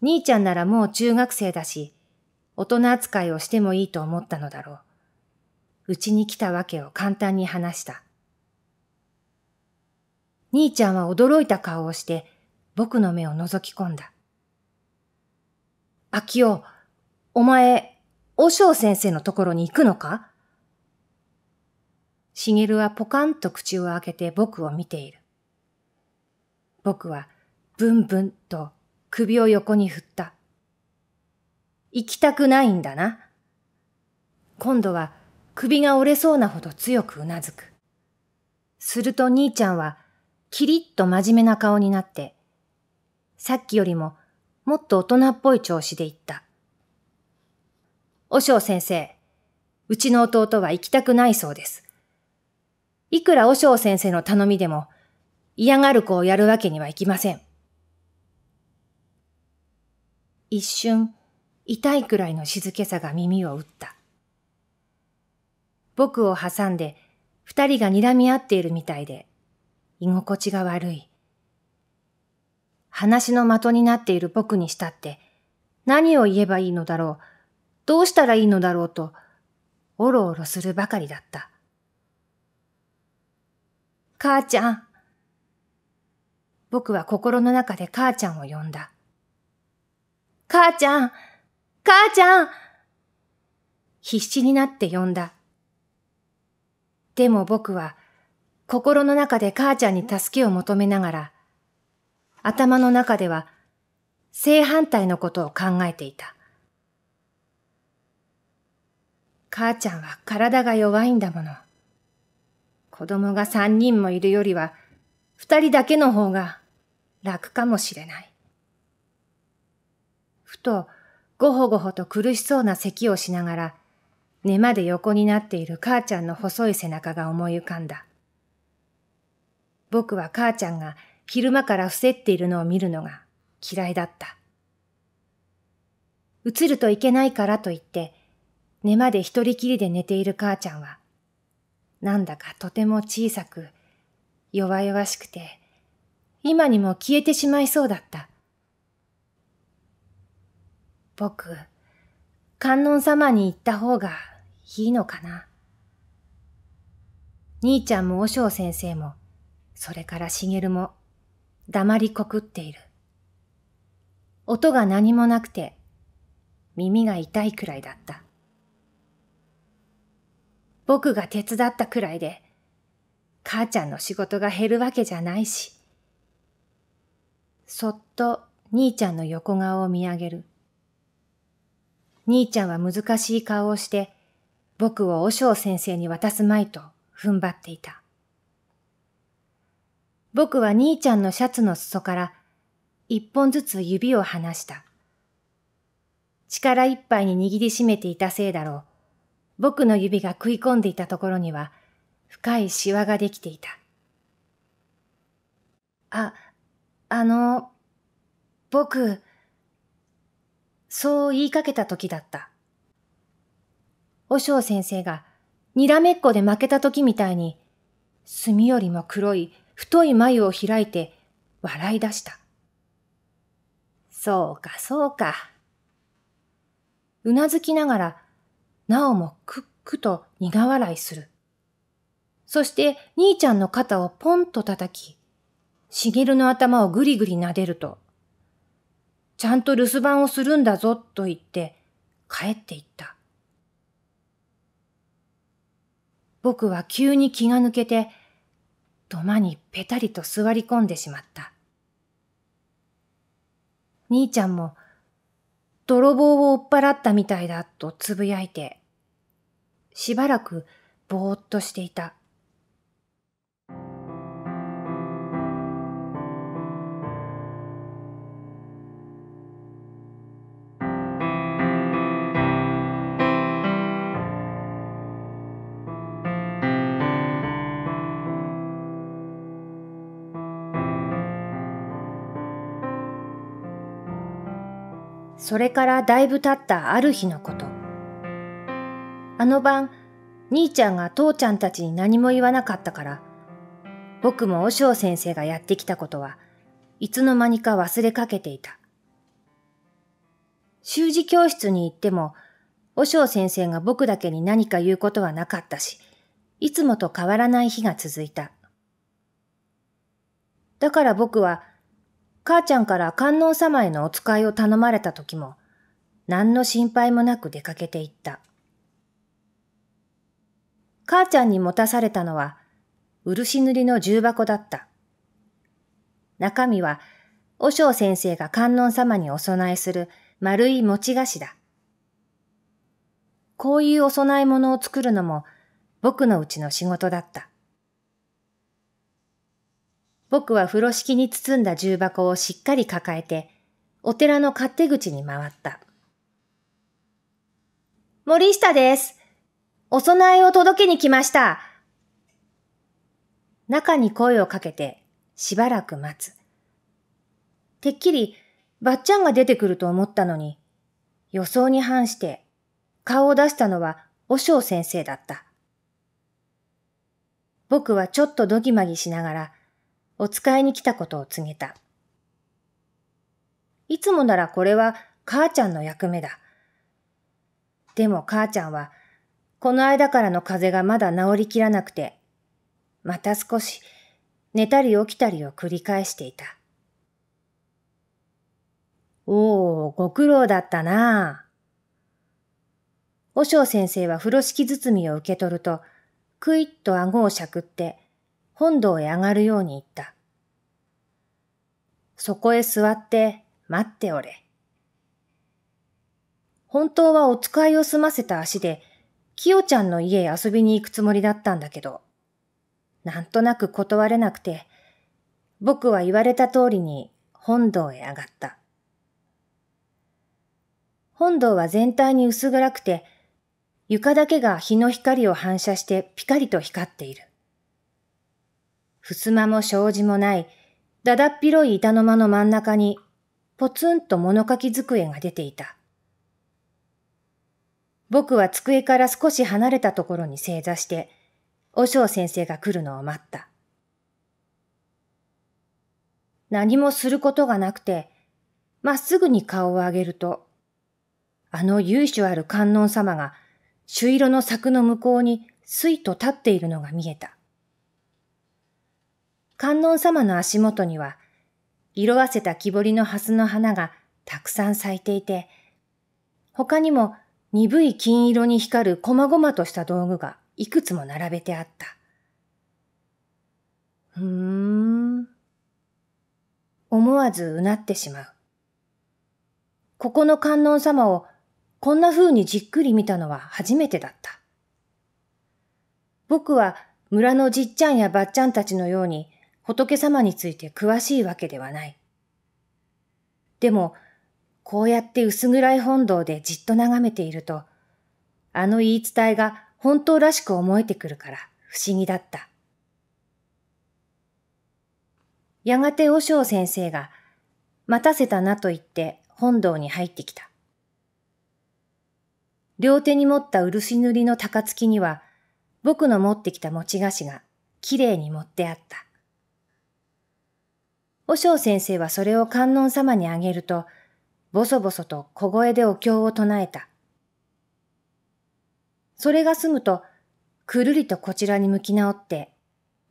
兄ちゃんならもう中学生だし、大人扱いをしてもいいと思ったのだろう。うちに来たわけを簡単に話した。兄ちゃんは驚いた顔をして、僕の目を覗き込んだ。秋夫、お前、おしょう先生のところに行くのかしげるはポカンと口を開けて僕を見ている。僕はブンブンと首を横に振った。行きたくないんだな。今度は首が折れそうなほど強くうなずく。すると兄ちゃんはキリッと真面目な顔になって、さっきよりももっと大人っぽい調子で言った。おしょう先生、うちの弟は行きたくないそうです。いくら和尚先生の頼みでも、嫌がる子をやるわけにはいきません。一瞬、痛いくらいの静けさが耳を打った。僕を挟んで、二人が睨み合っているみたいで、居心地が悪い。話の的になっている僕にしたって、何を言えばいいのだろう、どうしたらいいのだろうと、おろおろするばかりだった。母ちゃん。僕は心の中で母ちゃんを呼んだ。母ちゃん母ちゃん必死になって呼んだ。でも僕は心の中で母ちゃんに助けを求めながら、頭の中では正反対のことを考えていた。母ちゃんは体が弱いんだもの。子供が三人もいるよりは、二人だけの方が楽かもしれない。ふと、ごほごほと苦しそうな咳をしながら、寝まで横になっている母ちゃんの細い背中が思い浮かんだ。僕は母ちゃんが昼間から伏せっているのを見るのが嫌いだった。映るといけないからと言って、寝まで一人きりで寝ている母ちゃんは、なんだかとても小さく、弱々しくて、今にも消えてしまいそうだった。僕、観音様に行った方がいいのかな。兄ちゃんも和尚先生も、それからしげるも、黙りこくっている。音が何もなくて、耳が痛いくらいだった。僕が手伝ったくらいで、母ちゃんの仕事が減るわけじゃないし。そっと兄ちゃんの横顔を見上げる。兄ちゃんは難しい顔をして、僕を和尚先生に渡すまいと踏ん張っていた。僕は兄ちゃんのシャツの裾から一本ずつ指を離した。力いっぱいに握りしめていたせいだろう。僕の指が食い込んでいたところには、深いシワができていた。あ、あの、僕、そう言いかけた時だった。和尚先生が、にらめっこで負けた時みたいに、墨よりも黒い太い眉を開いて笑い出した。そうか、そうか。うなずきながらなおもくっくと苦笑いする。そして兄ちゃんの肩をポンと叩き、しげるの頭をぐりぐり撫でると、ちゃんと留守番をするんだぞと言って帰っていった。僕は急に気が抜けて、土間にぺたりと座り込んでしまった。兄ちゃんも、泥棒を追っ払ったみたいだとつぶやいてしばらくぼーっとしていた。それからだいぶ経ったある日のこと。あの晩、兄ちゃんが父ちゃんたちに何も言わなかったから、僕も和尚先生がやってきたことはいつの間にか忘れかけていた。習字教室に行っても、和尚先生が僕だけに何か言うことはなかったし、いつもと変わらない日が続いた。だから僕は、母ちゃんから観音様へのお使いを頼まれた時も、何の心配もなく出かけていった。母ちゃんに持たされたのは、漆塗りの重箱だった。中身は、和尚先生が観音様にお供えする丸い餅菓子だ。こういうお供え物を作るのも僕のうちの仕事だった。僕は風呂敷に包んだ重箱をしっかり抱えて、お寺の勝手口に回った。森下です。お供えを届けに来ました。中に声をかけて、しばらく待つ。てっきり、ばっちゃんが出てくると思ったのに、予想に反して、顔を出したのは、おしょう先生だった。僕はちょっとどぎまぎしながら、お使いに来たことを告げた。いつもならこれは母ちゃんの役目だ。でも母ちゃんはこの間からの風邪がまだ治りきらなくて、また少し寝たり起きたりを繰り返していた。おお、ご苦労だったな和尚先生は風呂敷包みを受け取ると、くいっと顎をしゃくって、本堂へ上がるように言った。そこへ座って待っておれ。本当はお使いを済ませた足で、きよちゃんの家へ遊びに行くつもりだったんだけど、なんとなく断れなくて、僕は言われた通りに本堂へ上がった。本堂は全体に薄暗くて、床だけが日の光を反射してピカリと光っている。襖も障子もない、だだっ広い板の間の真ん中に、ポツンと物書き机が出ていた。僕は机から少し離れたところに正座して、和尚先生が来るのを待った。何もすることがなくて、まっすぐに顔を上げると、あの由緒ある観音様が、朱色の柵の向こうにすいと立っているのが見えた。観音様の足元には、色あせた木彫りの蓮の花がたくさん咲いていて、他にも鈍い金色に光る細々とした道具がいくつも並べてあった。ふーん。思わずうなってしまう。ここの観音様をこんな風にじっくり見たのは初めてだった。僕は村のじっちゃんやばっちゃんたちのように仏様について詳しいわけではない。でもこうやって薄暗い本堂でじっと眺めていると、あの言い伝えが本当らしく思えてくるから不思議だった。やがて和尚先生が、待たせたなと言って本堂に入ってきた。両手に持った漆塗りの高月には、僕の持ってきた餅菓子がきれいに持ってあった。和尚先生はそれを観音様にあげると、ぼそぼそと小声でお経を唱えた。それが済むと、くるりとこちらに向き直って、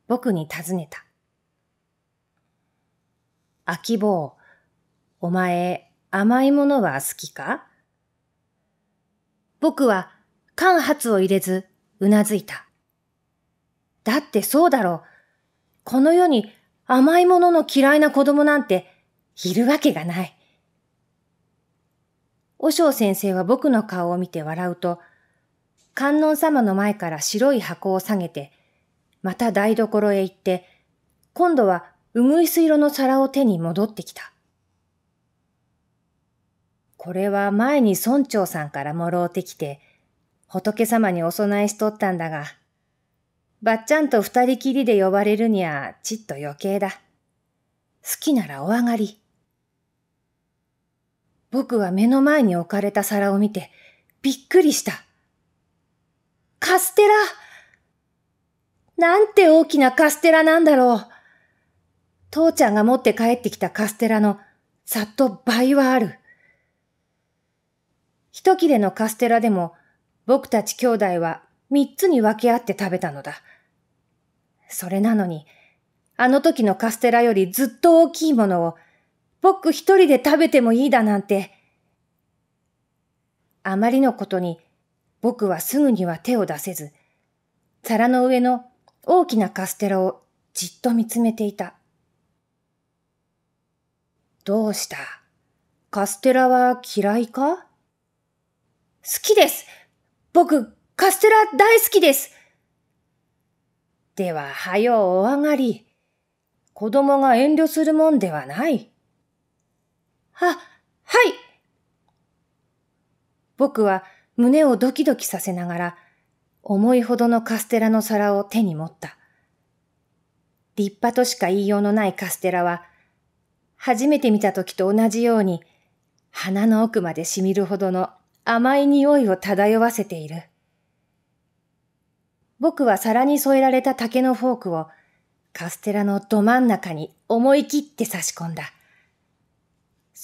僕に尋ねた。秋坊、お前、甘いものは好きか僕は、間髪を入れず、うなずいた。だってそうだろう。この世に甘いものの嫌いな子供なんているわけがない。和尚先生は僕の顔を見て笑うと、観音様の前から白い箱を下げて、また台所へ行って、今度はうぐいす色の皿を手に戻ってきた。これは前に村長さんからもろうてきて、仏様にお供えしとったんだが、ばっちゃんと二人きりで呼ばれるにはちっと余計だ。好きならお上がり。僕は目の前に置かれた皿を見て、びっくりした。カステラなんて大きなカステラなんだろう。父ちゃんが持って帰ってきたカステラのざっと倍はある。一切れのカステラでも僕たち兄弟は三つに分け合って食べたのだ。それなのに、あの時のカステラよりずっと大きいものを僕一人で食べてもいいだなんて。あまりのことに僕はすぐには手を出せず、皿の上の大きなカステラをじっと見つめていた。どうしたカステラは嫌いか好きです僕、カステラ大好きですでは、早うお上がり。子供が遠慮するもんではない。あ、はい。僕は胸をドキドキさせながら、重いほどのカステラの皿を手に持った。立派としか言いようのないカステラは、初めて見た時と同じように、鼻の奥まで染みるほどの甘い匂いを漂わせている。僕は皿に添えられた竹のフォークをカステラのど真ん中に思い切って差し込んだ。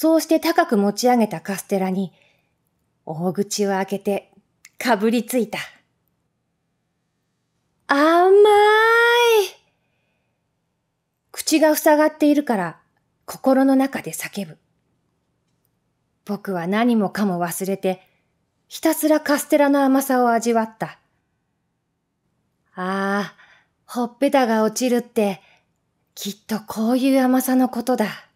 そうして高く持ち上げたカステラに、大口を開けてかぶりついた。甘い口が塞がっているから心の中で叫ぶ。僕は何もかも忘れて、ひたすらカステラの甘さを味わった。ああ、ほっぺたが落ちるって、きっとこういう甘さのことだ。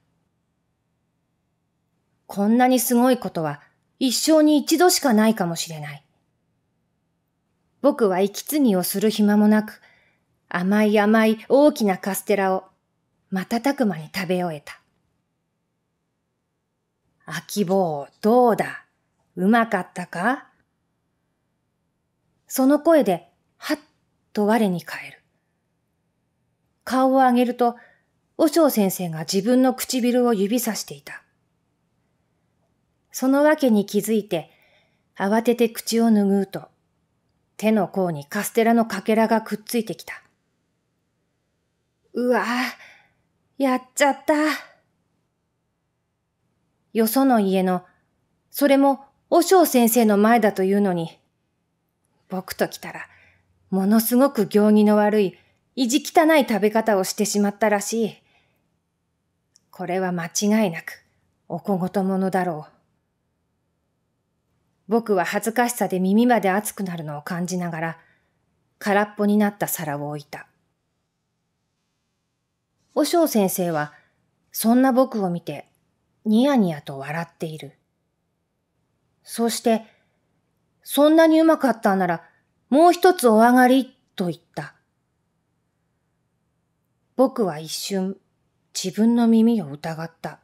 こんなにすごいことは一生に一度しかないかもしれない。僕は息継ぎをする暇もなく、甘い甘い大きなカステラを瞬く間に食べ終えた。秋坊、どうだうまかったかその声で、はっと我に返る。顔を上げると、和尚先生が自分の唇を指さしていた。そのわけに気づいて、慌てて口を拭うと、手の甲にカステラのかけらがくっついてきた。うわぁ、やっちゃった。よその家の、それも、和尚先生の前だというのに、僕と来たら、ものすごく行儀の悪い、意地汚い食べ方をしてしまったらしい。これは間違いなく、おこごとものだろう。僕は恥ずかしさで耳まで熱くなるのを感じながら、空っぽになった皿を置いた。和尚先生は、そんな僕を見て、ニヤニヤと笑っている。そして、そんなにうまかったなら、もう一つお上がり、と言った。僕は一瞬、自分の耳を疑った。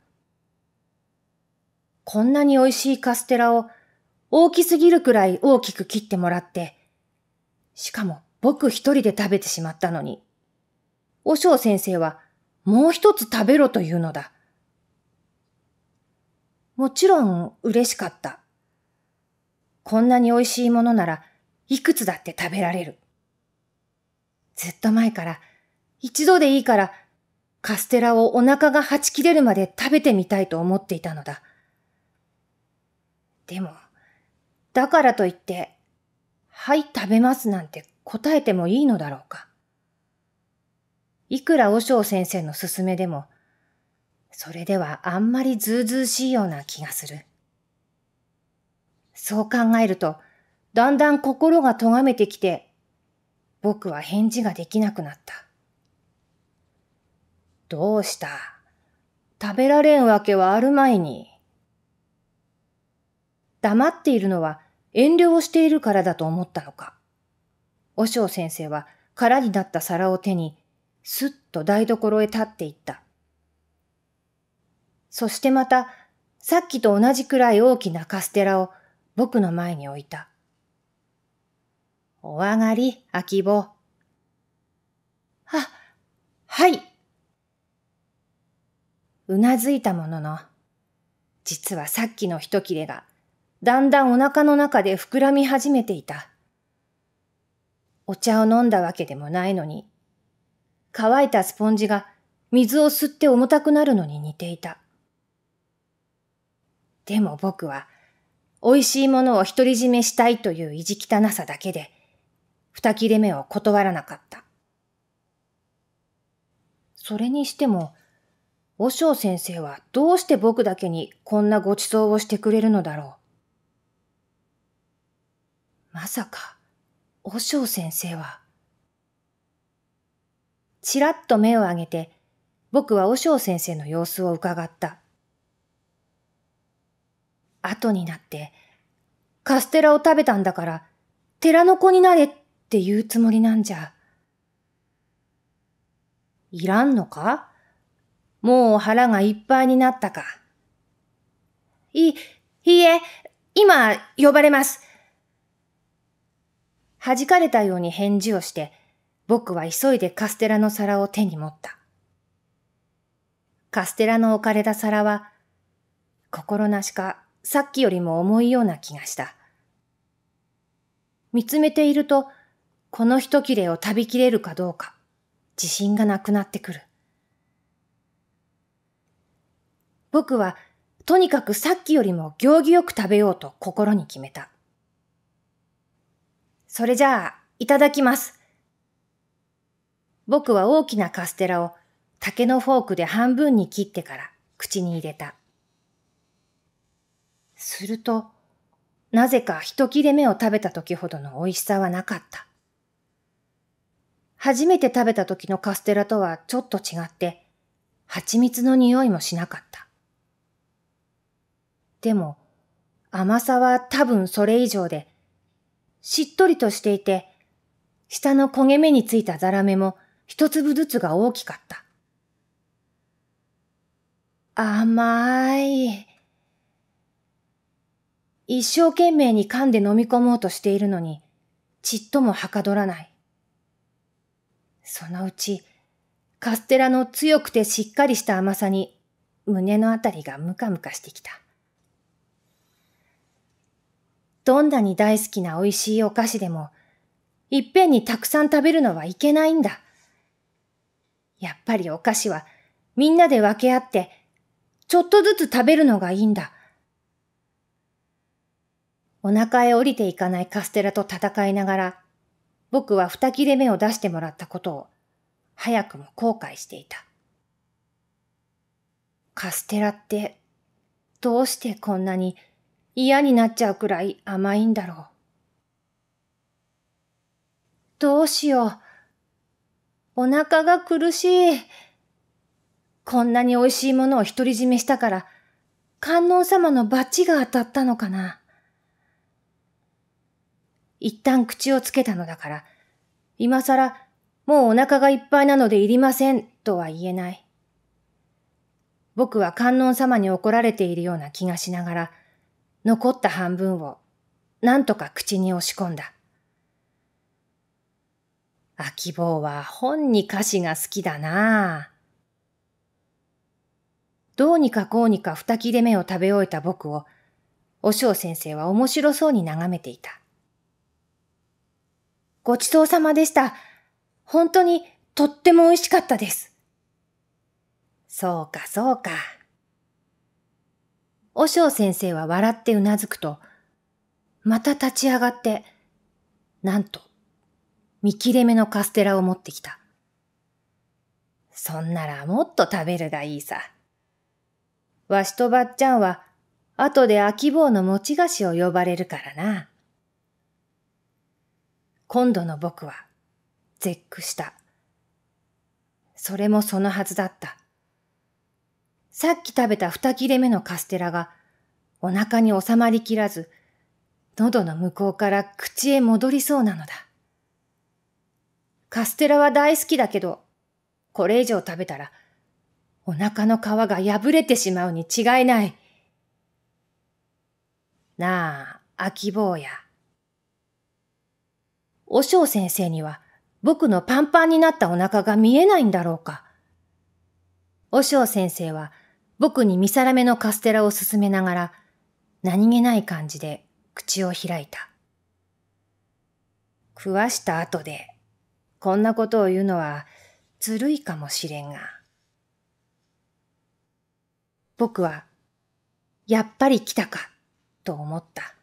こんなに美味しいカステラを大きすぎるくらい大きく切ってもらって、しかも僕一人で食べてしまったのに、おしょう先生はもう一つ食べろというのだ。もちろん嬉しかった。こんなに美味しいものならいくつだって食べられる。ずっと前から一度でいいからカステラをお腹がはち切れるまで食べてみたいと思っていたのだ。でも、だからといって、はい、食べますなんて答えてもいいのだろうか。いくら和尚先生の勧めでも、それではあんまりずうずうしいような気がする。そう考えると、だんだん心が咎めてきて、僕は返事ができなくなった。どうした食べられんわけはあるまいに。黙っているのは遠慮をしているからだと思ったのか。和尚先生は空になった皿を手に、すっと台所へ立っていった。そしてまた、さっきと同じくらい大きなカステラを僕の前に置いた。お上がり、秋坊。あ、はい。うなずいたものの、実はさっきの一切れがだんだんお腹の中で膨らみ始めていた。お茶を飲んだわけでもないのに、乾いたスポンジが水を吸って重たくなるのに似ていた。でも僕は、美味しいものを独り占めしたいという意地汚さだけで、二切れ目を断らなかった。それにしても、和尚先生はどうして僕だけにこんなご馳走をしてくれるのだろう。まさか、和尚先生は。ちらっと目を上げて、僕は和尚先生の様子を伺った。後になって、カステラを食べたんだから、寺の子になれって言うつもりなんじゃ。いらんのかもう腹がいっぱいになったか。い、いいえ、今呼ばれます。弾かれたように返事をして、僕は急いでカステラの皿を手に持った。カステラの置かれた皿は、心なしかさっきよりも重いような気がした。見つめていると、この一切れを食べきれるかどうか、自信がなくなってくる。僕は、とにかくさっきよりも行儀よく食べようと心に決めた。それじゃあ、いただきます。僕は大きなカステラを竹のフォークで半分に切ってから口に入れた。すると、なぜか一切れ目を食べた時ほどの美味しさはなかった。初めて食べた時のカステラとはちょっと違って、蜂蜜の匂いもしなかった。でも、甘さは多分それ以上で、しっとりとしていて、下の焦げ目についたザラメも一粒ずつが大きかった。甘い。一生懸命に噛んで飲み込もうとしているのに、ちっともはかどらない。そのうち、カステラの強くてしっかりした甘さに、胸のあたりがムカムカしてきた。どんなに大好きな美味しいお菓子でも、いっぺんにたくさん食べるのはいけないんだ。やっぱりお菓子はみんなで分け合って、ちょっとずつ食べるのがいいんだ。お腹へ降りていかないカステラと戦いながら、僕は二切れ目を出してもらったことを、早くも後悔していた。カステラって、どうしてこんなに嫌になっちゃうくらい甘いんだろう。どうしよう。お腹が苦しい。こんなに美味しいものを独り占めしたから、観音様のバが当たったのかな。一旦口をつけたのだから、今さら、もうお腹がいっぱいなのでいりませんとは言えない。僕は観音様に怒られているような気がしながら、残った半分をなんとか口に押し込んだ。秋坊は本に歌詞が好きだなあ。どうにかこうにか二切れ目を食べ終えた僕を、お尚先生は面白そうに眺めていた。ごちそうさまでした。本当にとっても美味しかったです。そうかそうか。和尚先生は笑ってうなずくと、また立ち上がって、なんと、見切れ目のカステラを持ってきた。そんならもっと食べるがいいさ。わしとばっちゃんは、後で秋坊の餅菓子を呼ばれるからな。今度の僕は、絶句した。それもそのはずだった。さっき食べた二切れ目のカステラが、お腹に収まりきらず、喉の向こうから口へ戻りそうなのだ。カステラは大好きだけど、これ以上食べたら、お腹の皮が破れてしまうに違いない。なあ、秋坊や。お尚先生には、僕のパンパンになったお腹が見えないんだろうか。お尚先生は、僕に見定めのカステラを勧めながら、何気ない感じで口を開いた。食わした後で、こんなことを言うのはずるいかもしれんが。僕は、やっぱり来たか、と思った。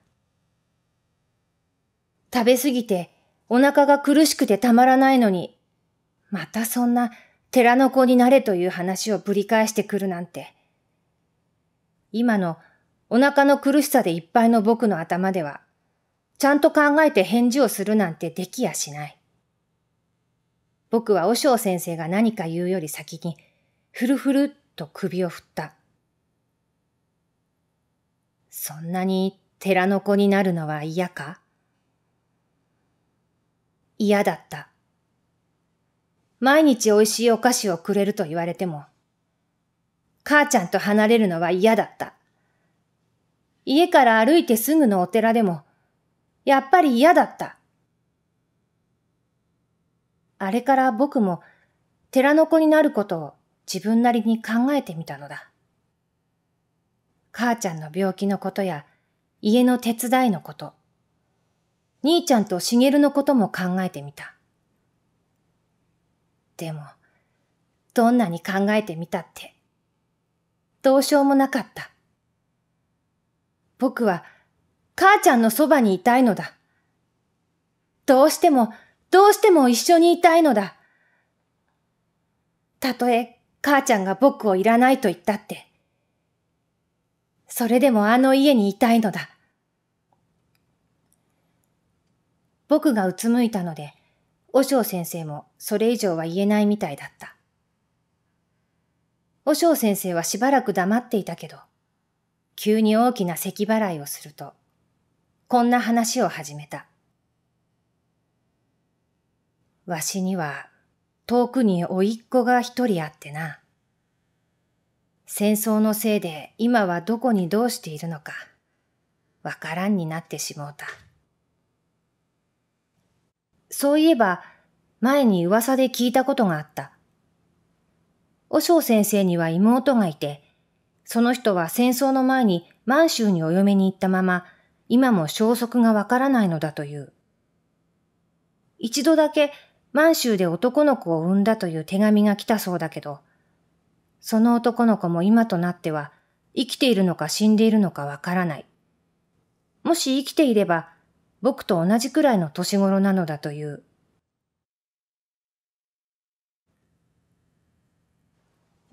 食べ過ぎてお腹が苦しくてたまらないのに、またそんな寺の子になれという話をぶり返してくるなんて。今のお腹の苦しさでいっぱいの僕の頭では、ちゃんと考えて返事をするなんてできやしない。僕は和尚先生が何か言うより先に、ふるふるっと首を振った。そんなに寺の子になるのは嫌か嫌だった。毎日美味しいお菓子をくれると言われても、母ちゃんと離れるのは嫌だった。家から歩いてすぐのお寺でも、やっぱり嫌だった。あれから僕も寺の子になることを自分なりに考えてみたのだ。母ちゃんの病気のことや家の手伝いのこと、兄ちゃんとしげるのことも考えてみた。でも、どんなに考えてみたって、どうしようもなかった。僕は母ちゃんのそばにいたいのだ。どうしても、どうしても一緒にいたいのだ。たとえ母ちゃんが僕をいらないと言ったって。それでもあの家にいたいのだ。僕がうつむいたので、和尚先生もそれ以上は言えないみたいだった。和尚先生はしばらく黙っていたけど、急に大きな咳払いをすると、こんな話を始めた。わしには遠くに甥いっ子が一人あってな。戦争のせいで今はどこにどうしているのか、わからんになってしもうた。そういえば、前に噂で聞いたことがあった。和尚先生には妹がいて、その人は戦争の前に満州にお嫁に行ったまま、今も消息がわからないのだという。一度だけ満州で男の子を産んだという手紙が来たそうだけど、その男の子も今となっては生きているのか死んでいるのかわからない。もし生きていれば僕と同じくらいの年頃なのだという。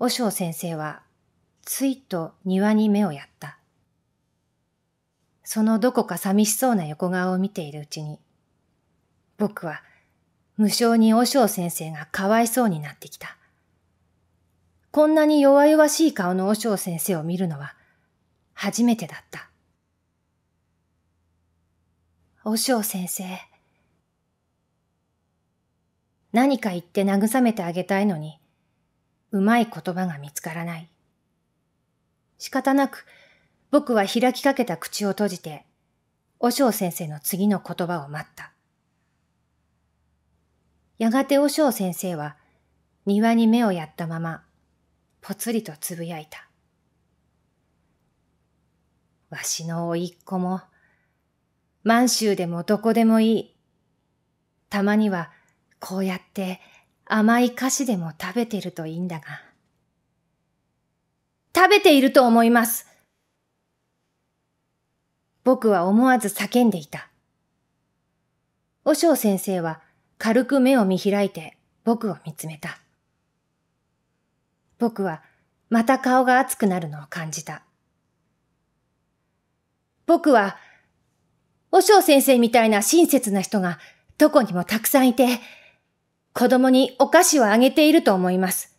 和尚先生は、ついと庭に目をやった。そのどこか寂しそうな横顔を見ているうちに、僕は無性に和尚先生がかわいそうになってきた。こんなに弱々しい顔の和尚先生を見るのは初めてだった。和尚先生。何か言って慰めてあげたいのに、うまい言葉が見つからない。仕方なく、僕は開きかけた口を閉じて、和尚先生の次の言葉を待った。やがて和尚先生は、庭に目をやったまま、ぽつりとつぶやいた。わしの甥いっ子も、満州でもどこでもいい。たまには、こうやって甘い菓子でも食べてるといいんだが。食べていると思います。僕は思わず叫んでいた。おしょう先生は軽く目を見開いて僕を見つめた。僕はまた顔が熱くなるのを感じた。僕は、おしょう先生みたいな親切な人がどこにもたくさんいて、子供にお菓子をあげていると思います。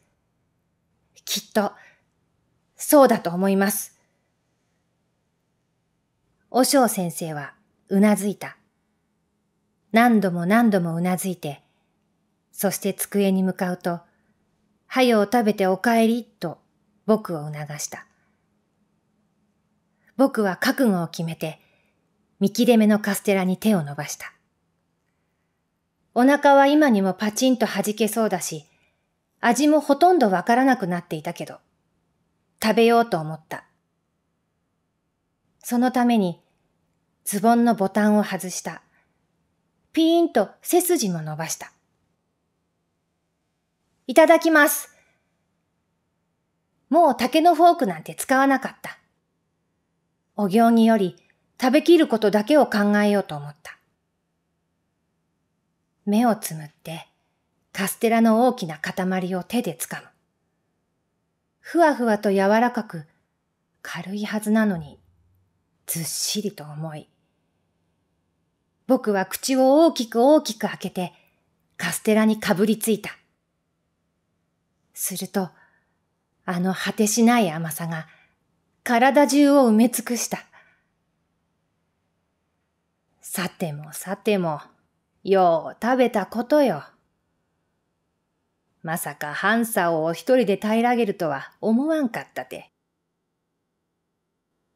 きっと、そうだと思います。おしょう先生はうなずいた。何度も何度もうなずいて、そして机に向かうと、はよを食べてお帰りと僕を促した。僕は覚悟を決めて、見切れ目のカステラに手を伸ばした。お腹は今にもパチンと弾けそうだし、味もほとんどわからなくなっていたけど、食べようと思った。そのために、ズボンのボタンを外した。ピーンと背筋も伸ばした。いただきます。もう竹のフォークなんて使わなかった。お行により食べきることだけを考えようと思った。目をつむってカステラの大きな塊を手で掴む。ふわふわと柔らかく軽いはずなのにずっしりと重い。僕は口を大きく大きく開けてカステラにかぶりついた。すると、あの果てしない甘さが体中を埋め尽くした。さてもさても、よう食べたことよ。まさかハンサを一人で平らげるとは思わんかったて。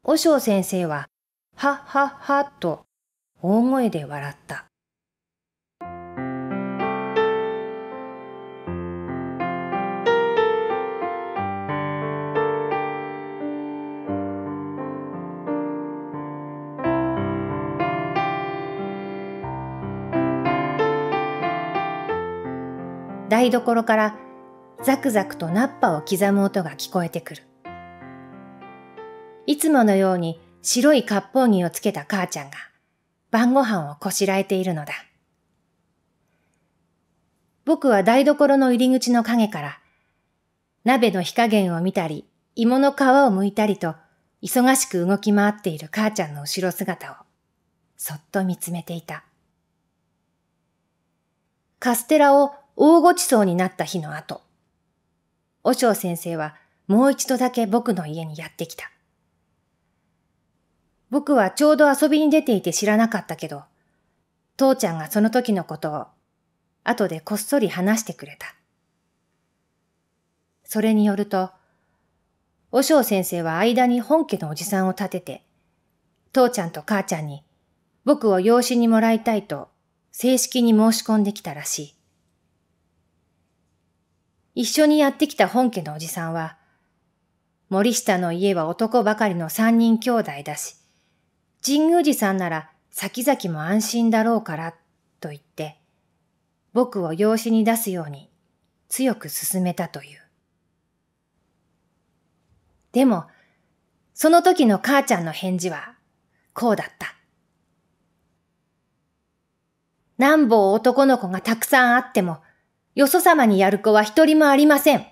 おしょう先生は、はっはっはと大声で笑った。台所からザクザクとナッパを刻む音が聞こえてくる。いつものように白い割烹着をつけた母ちゃんが晩ご飯をこしらえているのだ。僕は台所の入り口の影から鍋の火加減を見たり芋の皮を剥いたりと忙しく動き回っている母ちゃんの後ろ姿をそっと見つめていた。カステラを大ごちそうになった日の後、和尚先生はもう一度だけ僕の家にやってきた。僕はちょうど遊びに出ていて知らなかったけど、父ちゃんがその時のことを、後でこっそり話してくれた。それによると、和尚先生は間に本家のおじさんを立てて、父ちゃんと母ちゃんに僕を養子にもらいたいと正式に申し込んできたらしい。一緒にやってきた本家のおじさんは、森下の家は男ばかりの三人兄弟だし、神宮寺さんなら先々も安心だろうから、と言って、僕を養子に出すように強く勧めたという。でも、その時の母ちゃんの返事は、こうだった。何ぼ男の子がたくさんあっても、よそ様にやる子は一人もありません。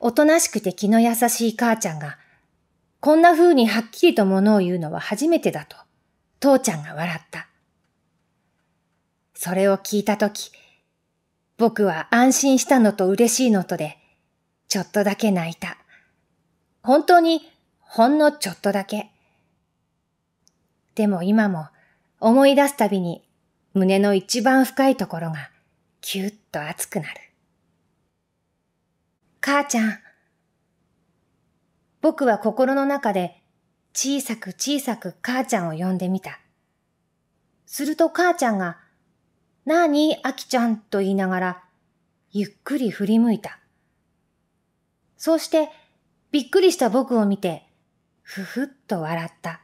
おとなしくて気の優しい母ちゃんが、こんな風にはっきりと物を言うのは初めてだと、父ちゃんが笑った。それを聞いたとき、僕は安心したのと嬉しいのとで、ちょっとだけ泣いた。本当に、ほんのちょっとだけ。でも今も、思い出すたびに、胸の一番深いところが、キュッと熱くなる。母ちゃん。僕は心の中で小さく小さく母ちゃんを呼んでみた。すると母ちゃんが、なに、あきちゃんと言いながら、ゆっくり振り向いた。そうして、びっくりした僕を見て、ふふっと笑った。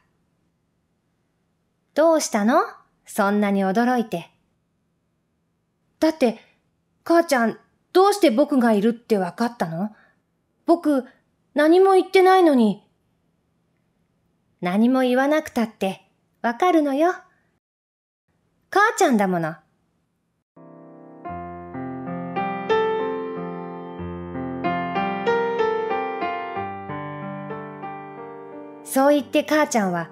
どうしたのそんなに驚いて。だって、母ちゃん、どうして僕がいるって分かったの僕、何も言ってないのに。何も言わなくたって、わかるのよ。母ちゃんだもの。そう言って母ちゃんは、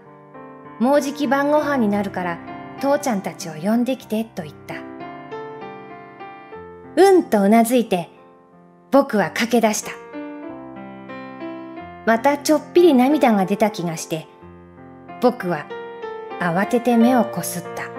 もうじき晩ご飯になるから、父ちゃんたちを呼んできてと言った。うんとうなずいて、僕は駆け出した。またちょっぴり涙が出た気がして、僕は慌てて目をこすった。